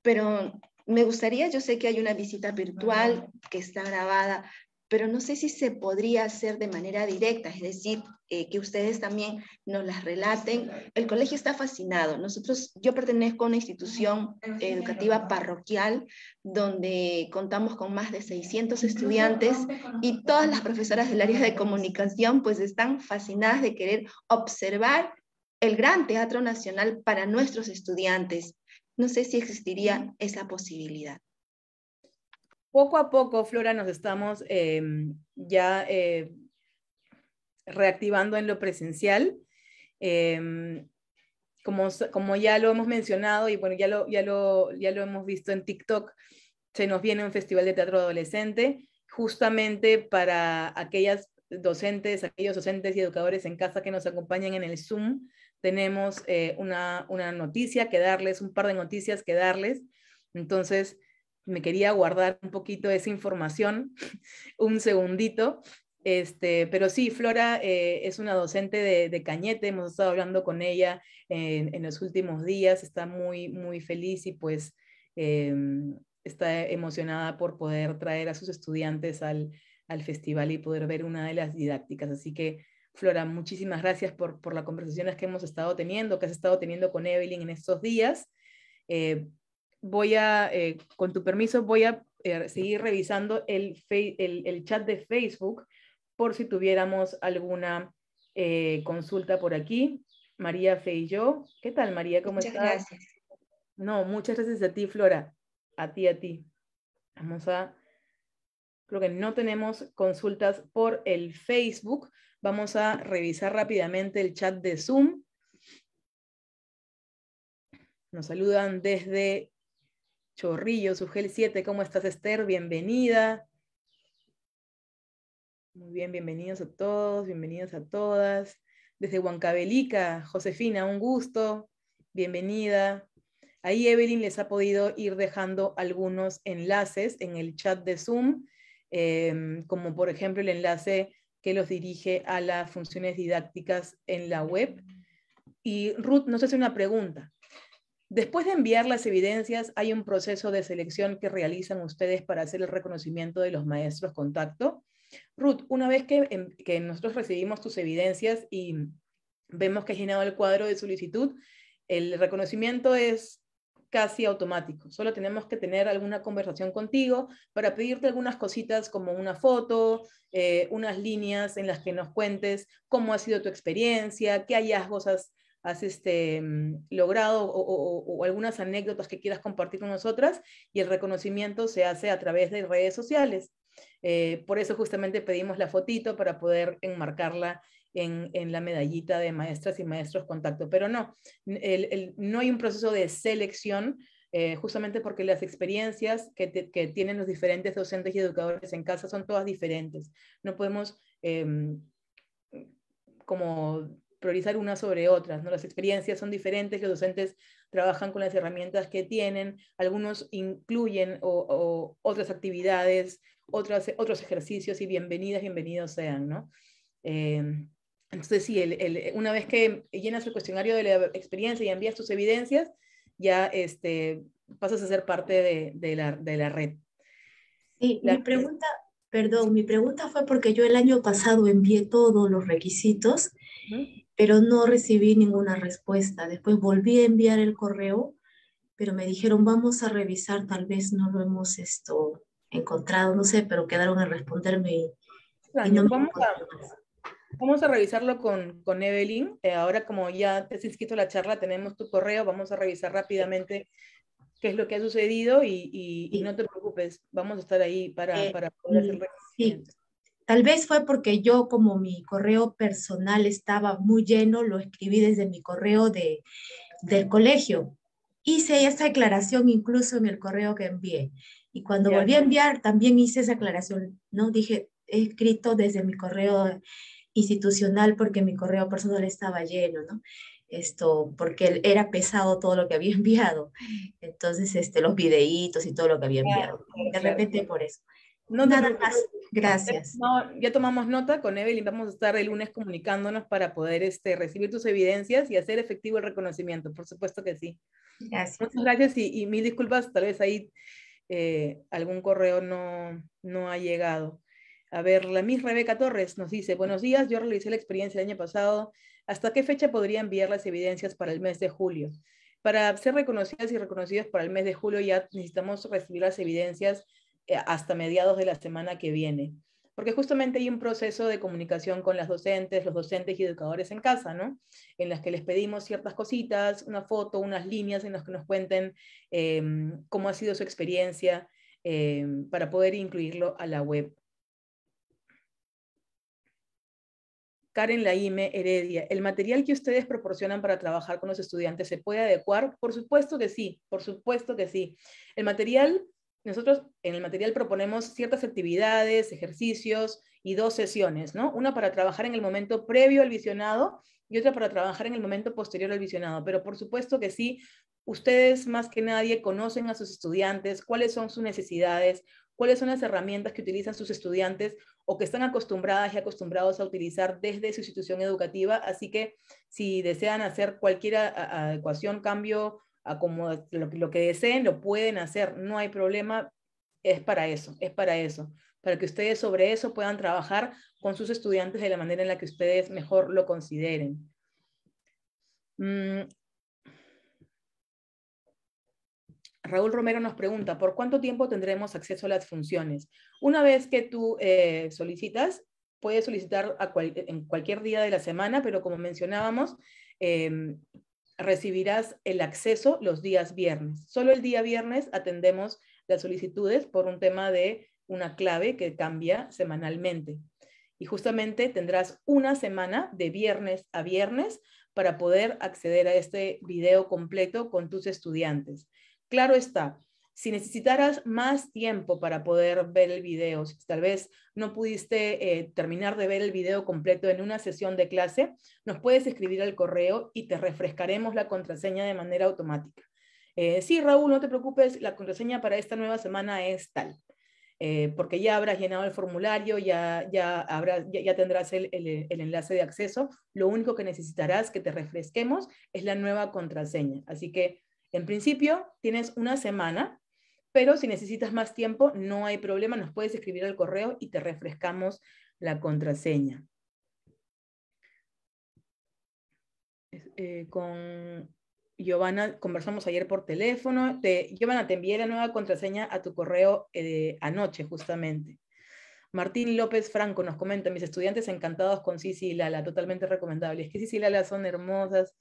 pero me gustaría, yo sé que hay una visita virtual que está grabada, pero no sé si se podría hacer de manera directa, es decir, eh, que ustedes también nos las relaten. El colegio está fascinado. Nosotros, yo pertenezco a una institución educativa parroquial donde contamos con más de 600 estudiantes y todas las profesoras del área de comunicación pues están fascinadas de querer observar el gran teatro nacional para nuestros estudiantes. No sé si existiría esa posibilidad poco a poco, Flora, nos estamos em, ya eh, reactivando en lo presencial. Em, como, ya lo hemos mencionado y bueno, ya lo, ya, ya lo hemos visto en TikTok, se nos viene un festival de teatro adolescente justamente para aquellas docentes, aquellos docentes y educadores en casa que nos acompañan en el Zoom. Tenemos eh, una, una noticia que darles, un par de noticias que darles. Entonces, me quería guardar un poquito esa información, un segundito. Este, pero sí, Flora eh, es una docente de, Cañete, hemos estado hablando con ella en, los últimos días, está muy, muy feliz y pues em, está emocionada por poder traer a sus estudiantes al, festival y poder ver una de las didácticas. Así que, Flora, muchísimas gracias por, por las conversaciones que hemos estado teniendo, que has estado teniendo con Evelyn en estos días. Eh, voy a, eh, con tu permiso, voy a eh, seguir revisando el, el, chat de Facebook por si tuviéramos alguna eh, consulta por aquí. María Fe y yo. ¿qué tal María? ¿Cómo estás? No, muchas gracias a ti, Flora. A ti, a ti. Vamos a, creo que no tenemos consultas por el Facebook. Vamos a revisar rápidamente el chat de Zoom. Nos saludan desde Chorrillo, Sugel 7, ¿cómo estás Esther? Bienvenida. Muy bien, bienvenidos a todos, bienvenidas a todas. Desde Huancabelica, Josefina, un gusto, bienvenida. Ahí Evelyn les ha podido ir dejando algunos enlaces en el chat de Zoom, em, como por ejemplo el enlace que los dirige a las funciones didácticas en la web. Y Ruth nos hace una pregunta. Después de enviar las evidencias, hay un proceso de selección que realizan ustedes para hacer el reconocimiento de los maestros contacto. Ruth, una vez em, que, nosotros recibimos tus evidencias y vemos que has llenado el cuadro de solicitud, el reconocimiento es casi automático. Solo tenemos que tener alguna conversación contigo para pedirte algunas cositas como una foto, eh, unas líneas en las que nos cuentes cómo ha sido tu experiencia, qué hallazgos has has este, mm, logrado o, algunas anécdotas que quieras compartir con nosotras y el reconocimiento se hace a través de redes sociales. Eh, por eso justamente pedimos la fotito para poder enmarcarla en, la medallita de maestras y maestros contacto. Pero no, no hay un proceso de selección, eh, justamente porque las experiencias que, tienen los diferentes docentes y educadores en casa son todas diferentes. No podemos em, como priorizar unas sobre otras. ¿no? Las experiencias son diferentes, los docentes trabajan con las herramientas que tienen, algunos incluyen o, otras actividades, otras, otros ejercicios y bienvenidas, bienvenidos sean. ¿no? Em, entonces, sí, una vez que llenas el cuestionario de la experiencia y envías tus evidencias, ya este, pasas a ser parte de, la, red. Sí, la, mi pregunta, perdón, mi pregunta fue porque yo el año pasado envié todos los requisitos pero no recibí ninguna respuesta. Después volví a enviar el correo, pero me dijeron, vamos a revisar, tal vez no lo hemos esto encontrado, no sé, pero quedaron a responderme vamos, a, revisarlo con, con Evelyn. Eh, ahora como ya te has inscrito a la charla, tenemos tu correo, vamos a revisar rápidamente qué es lo que ha sucedido y, y, no te preocupes, vamos a estar ahí para, eh, para poder hacer Sí, Tal vez fue porque yo, como mi correo personal estaba muy lleno, lo escribí desde mi correo de, del colegio. Hice esa declaración incluso en el correo que envié. Y cuando volví a enviar, también hice esa aclaración, ¿no? Dije, he escrito desde mi correo institucional porque mi correo personal estaba lleno, ¿no? Esto, porque era pesado todo lo que había enviado. Entonces, este, los videitos y todo lo que había enviado. de repente por eso. No Nada más. Gracias. No, ya tomamos nota con Evelyn. Vamos a estar el lunes comunicándonos para poder este, recibir tus evidencias y hacer efectivo el reconocimiento. Por supuesto que sí. Gracias. Muchas gracias y, y mil disculpas. Tal vez ahí eh, algún correo no, ha llegado. A ver, la Miss Rebeca Torres nos dice, buenos días, yo realicé la experiencia el año pasado. ¿Hasta qué fecha podría enviar las evidencias para el mes de julio? Para ser reconocidas y reconocidos para el mes de julio ya necesitamos recibir las evidencias eh, hasta mediados de la semana que viene. Porque justamente hay un proceso de comunicación con las docentes, los docentes y educadores en casa, ¿no? En las que les pedimos ciertas cositas, una foto, unas líneas en las que nos cuenten em, cómo ha sido su experiencia em, para poder incluirlo a la web. Karen Laime Heredia, ¿el material que ustedes proporcionan para trabajar con los estudiantes se puede adecuar? Por supuesto que sí, por supuesto que sí. El material nosotros en el material proponemos ciertas actividades, ejercicios y dos sesiones, ¿no? Una para trabajar en el momento previo al visionado y otra para trabajar en el momento posterior al visionado. Pero por supuesto que sí, ustedes más que nadie conocen a sus estudiantes, cuáles son sus necesidades, cuáles son las herramientas que utilizan sus estudiantes o que están acostumbradas y acostumbrados a utilizar desde su institución educativa. Así que si desean hacer cualquier adecuación, cambio lo, que deseen, lo pueden hacer, no hay problema, es para eso, es para eso, para que ustedes sobre eso puedan trabajar con sus estudiantes de la manera en la que ustedes mejor lo consideren. Mm. Raúl Romero nos pregunta, ¿por cuánto tiempo tendremos acceso a las funciones? Una vez que tú eh, solicitas, puedes solicitar a en cualquier día de la semana, pero como mencionábamos, eh, recibirás el acceso los días viernes. Solo el día viernes atendemos las solicitudes por un tema de una clave que cambia semanalmente. Y justamente tendrás una semana de viernes a viernes para poder acceder a este video completo con tus estudiantes. Claro está, si necesitaras más tiempo para poder ver el video, si tal vez no pudiste eh, terminar de ver el video completo en una sesión de clase, nos puedes escribir al correo y te refrescaremos la contraseña de manera automática. Eh, sí, Raúl, no te preocupes, la contraseña para esta nueva semana es tal. Eh, porque ya habrás llenado el formulario, ya, ya, ya, tendrás el, enlace de acceso. Lo único que necesitarás que te refresquemos es la nueva contraseña. Así que, en principio, tienes una semana pero si necesitas más tiempo, no hay problema, nos puedes escribir al correo y te refrescamos la contraseña. Eh, con Giovanna conversamos ayer por teléfono. Te, Giovanna, te envié la nueva contraseña a tu correo eh, anoche, justamente. Martín López Franco nos comenta, mis estudiantes encantados con Sisi y Lala, totalmente recomendable. Es que Sisi y Lala son hermosas,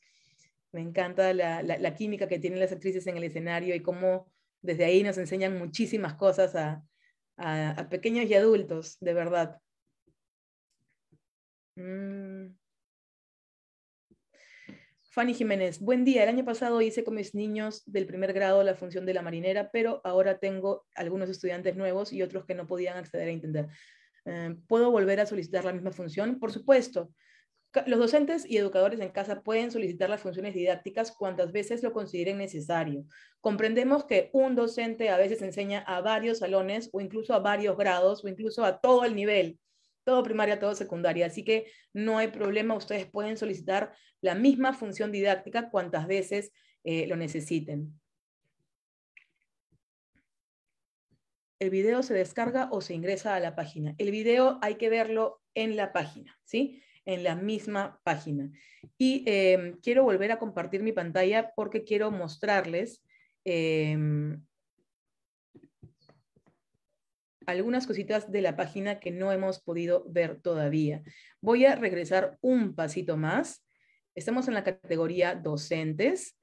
me encanta la, química que tienen las actrices en el escenario y cómo desde ahí nos enseñan muchísimas cosas a, pequeños y adultos, de verdad. Mm. Fanny Jiménez, buen día. El año pasado hice con mis niños del primer grado la función de la marinera, pero ahora tengo algunos estudiantes nuevos y otros que no podían acceder a entender. Eh, ¿Puedo volver a solicitar la misma función? Por supuesto. Los docentes y educadores en casa pueden solicitar las funciones didácticas cuantas veces lo consideren necesario. Comprendemos que un docente a veces enseña a varios salones o incluso a varios grados o incluso a todo el nivel, todo primaria, todo secundaria. Así que no hay problema, ustedes pueden solicitar la misma función didáctica cuantas veces eh, lo necesiten. el video se descarga o se ingresa a la página. El video hay que verlo en la página, ¿sí? en la misma página. Y eh, quiero volver a compartir mi pantalla porque quiero mostrarles eh, algunas cositas de la página que no hemos podido ver todavía. Voy a regresar un pasito más. Estamos en la categoría docentes.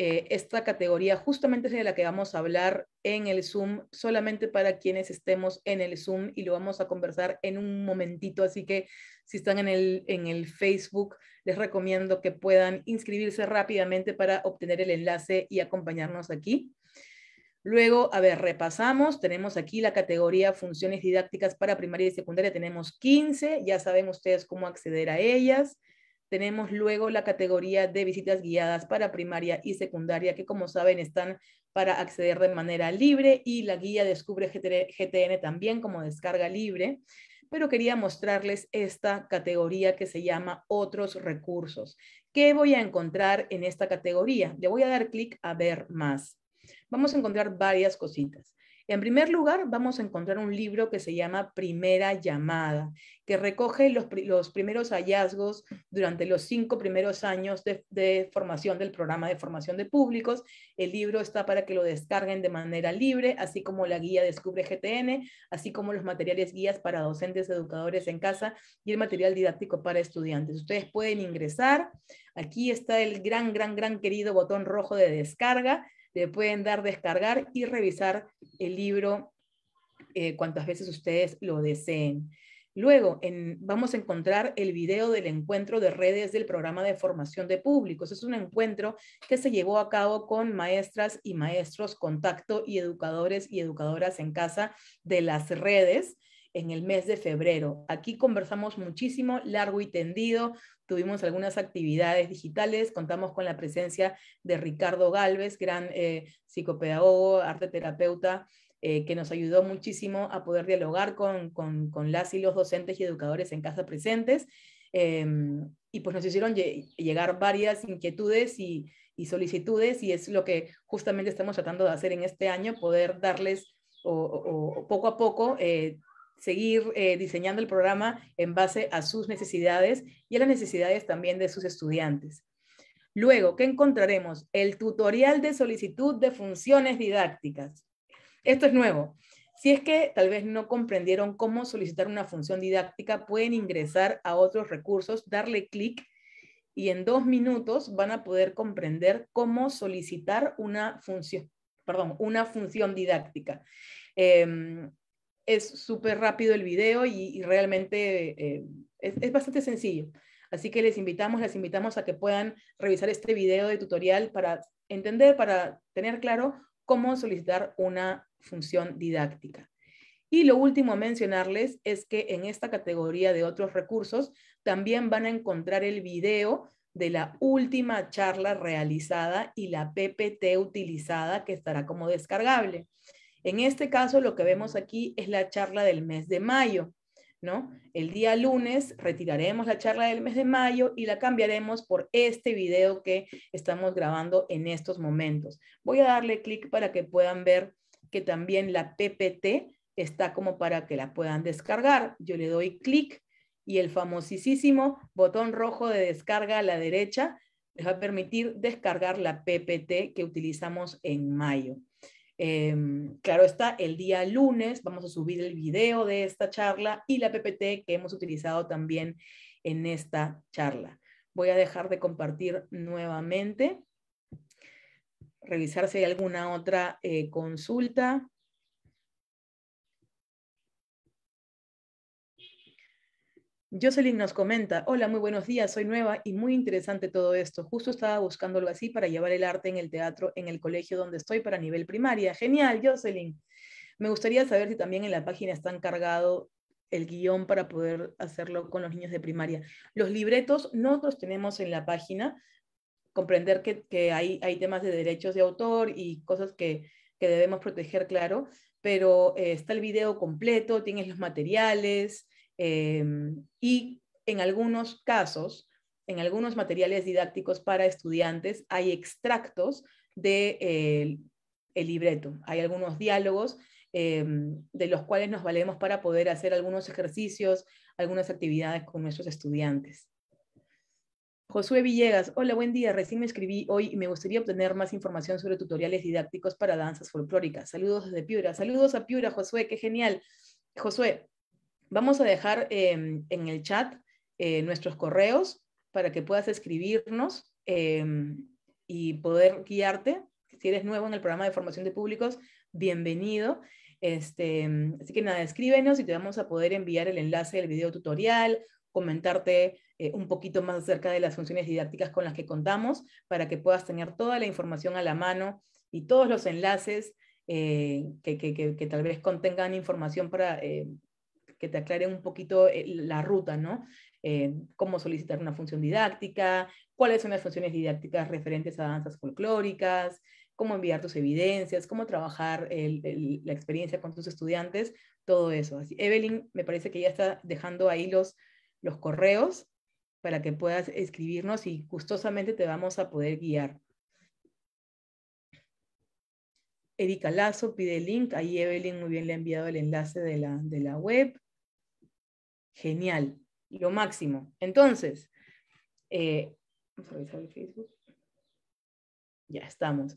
Eh, esta categoría justamente es de la que vamos a hablar en el Zoom, solamente para quienes estemos en el Zoom y lo vamos a conversar en un momentito. Así que si están en el, en el Facebook, les recomiendo que puedan inscribirse rápidamente para obtener el enlace y acompañarnos aquí. Luego, a ver, repasamos. Tenemos aquí la categoría funciones didácticas para primaria y secundaria. Tenemos 15. Ya saben ustedes cómo acceder a ellas. Tenemos luego la categoría de visitas guiadas para primaria y secundaria, que como saben están para acceder de manera libre y la guía Descubre GTN también como descarga libre. Pero quería mostrarles esta categoría que se llama Otros recursos. ¿Qué voy a encontrar en esta categoría? Le voy a dar clic a ver más. Vamos a encontrar varias cositas. En primer lugar, vamos a encontrar un libro que se llama Primera Llamada, que recoge los, primeros hallazgos durante los cinco primeros años de, de, formación del programa de formación de públicos. El libro está para que lo descarguen de manera libre, así como la guía Descubre GTN, así como los materiales guías para docentes, educadores en casa y el material didáctico para estudiantes. Ustedes pueden ingresar. Aquí está el gran, gran, gran querido botón rojo de descarga le pueden dar descargar y revisar el libro eh, cuantas veces ustedes lo deseen. Luego vamos a encontrar el video del encuentro de redes del programa de formación de públicos. Es un encuentro que se llevó a cabo con maestras y maestros, contacto y educadores y educadoras en casa de las redes en el mes de febrero. Aquí conversamos muchísimo, largo y tendido, tuvimos algunas actividades digitales, contamos con la presencia de Ricardo Galvez, gran eh, psicopedagogo, arte terapeuta, eh, que nos ayudó muchísimo a poder dialogar con, las y los docentes y educadores en casa presentes. Em, y pues nos hicieron llegar varias inquietudes y, solicitudes y es lo que justamente estamos tratando de hacer en este año, poder darles poco a poco eh, seguir eh, diseñando el programa en base a sus necesidades y a las necesidades también de sus estudiantes. Luego, ¿qué encontraremos? El tutorial de solicitud de funciones didácticas. Esto es nuevo. Si es que tal vez no comprendieron cómo solicitar una función didáctica, pueden ingresar a otros recursos, darle clic y en dos minutos van a poder comprender cómo solicitar una función, perdón, una función didáctica. Em, es súper rápido el video y, realmente eh, es, es, bastante sencillo. Así que les invitamos, les invitamos a que puedan revisar este video de tutorial para entender, para tener claro cómo solicitar una función didáctica. Y lo último a mencionarles es que en esta categoría de otros recursos también van a encontrar el video de la última charla realizada y la PPT utilizada que estará como descargable. En este caso, lo que vemos aquí es la charla del mes de mayo. ¿No? El día lunes retiraremos la charla del mes de mayo y la cambiaremos por este video que estamos grabando en estos momentos. Voy a darle clic para que puedan ver que también la PPT está como para que la puedan descargar. Yo le doy clic y el famosísimo botón rojo de descarga a la derecha les va a permitir descargar la PPT que utilizamos en mayo. Em, claro está, el día lunes vamos a subir el video de esta charla y la PPT que hemos utilizado también en esta charla. Voy a dejar de compartir nuevamente, revisar si hay alguna otra eh, consulta. Jocelyn nos comenta, hola, muy buenos días, soy nueva y muy interesante todo esto. Justo estaba buscando algo así para llevar el arte en el teatro en el colegio donde estoy para nivel primaria. Genial, Jocelyn. Me gustaría saber si también en la página están cargado el guión para poder hacerlo con los niños de primaria. Los libretos no los tenemos en la página. Comprender que, hay, temas de derechos de autor y cosas que, debemos proteger, claro, pero eh, está el video completo, tienes los materiales, Em, y en algunos casos, en algunos materiales didácticos para estudiantes hay extractos de el libreto. Hay algunos diálogos em, de los cuales nos valemos para poder hacer algunos ejercicios, algunas actividades con nuestros estudiantes. Josué Villegas, hola, buen día. Recién me escribí hoy y me gustaría obtener más información sobre tutoriales didácticos para danzas folclóricas. Saludos desde Piura. Saludos a Piura, Josué, qué genial. Josué, Vamos a dejar em, en el chat eh, nuestros correos para que puedas escribirnos em, y poder guiarte. Si eres nuevo en el programa de formación de públicos, bienvenido. Este, em, así que nada, escríbenos y te vamos a poder enviar el enlace del video tutorial, comentarte eh, un poquito más acerca de las funciones didácticas con las que contamos para que puedas tener toda la información a la mano y todos los enlaces eh, que, tal vez contengan información para, que te aclare un poquito eh, la ruta, ¿no? Eh, cómo solicitar una función didáctica, cuáles son las funciones didácticas referentes a danzas folclóricas, cómo enviar tus evidencias, cómo trabajar la experiencia con tus estudiantes, todo eso. Evelyn, me parece que ya está dejando ahí los, los correos para que puedas escribirnos y gustosamente te vamos a poder guiar. Erika Lazo pide el link, ahí Evelyn muy bien le ha enviado el enlace de la web. Genial, lo máximo. Entonces, eh, Facebook. Ya estamos.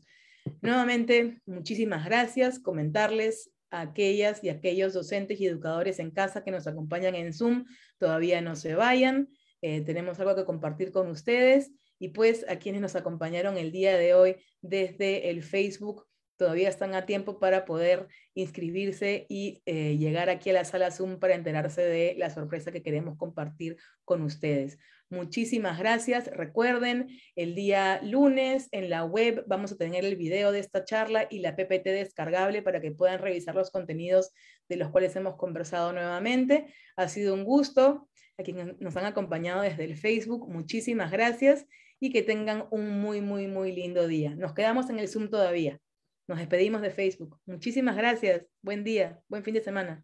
Nuevamente, muchísimas gracias. Comentarles a aquellas y aquellos docentes y educadores en casa que nos acompañan en Zoom, todavía no se vayan. Eh, tenemos algo que compartir con ustedes y pues a quienes nos acompañaron el día de hoy desde el Facebook todavía están a tiempo para poder inscribirse y eh, llegar aquí a la sala Zoom para enterarse de la sorpresa que queremos compartir con ustedes. Muchísimas gracias. Recuerden, el día lunes en la web vamos a tener el video de esta charla y la PPT descargable para que puedan revisar los contenidos de los cuales hemos conversado nuevamente. Ha sido un gusto a quienes nos han acompañado desde el Facebook. Muchísimas gracias y que tengan un muy, muy, muy lindo día. Nos quedamos en el Zoom todavía. Nos despedimos de Facebook. Muchísimas gracias. Buen día. Buen fin de semana.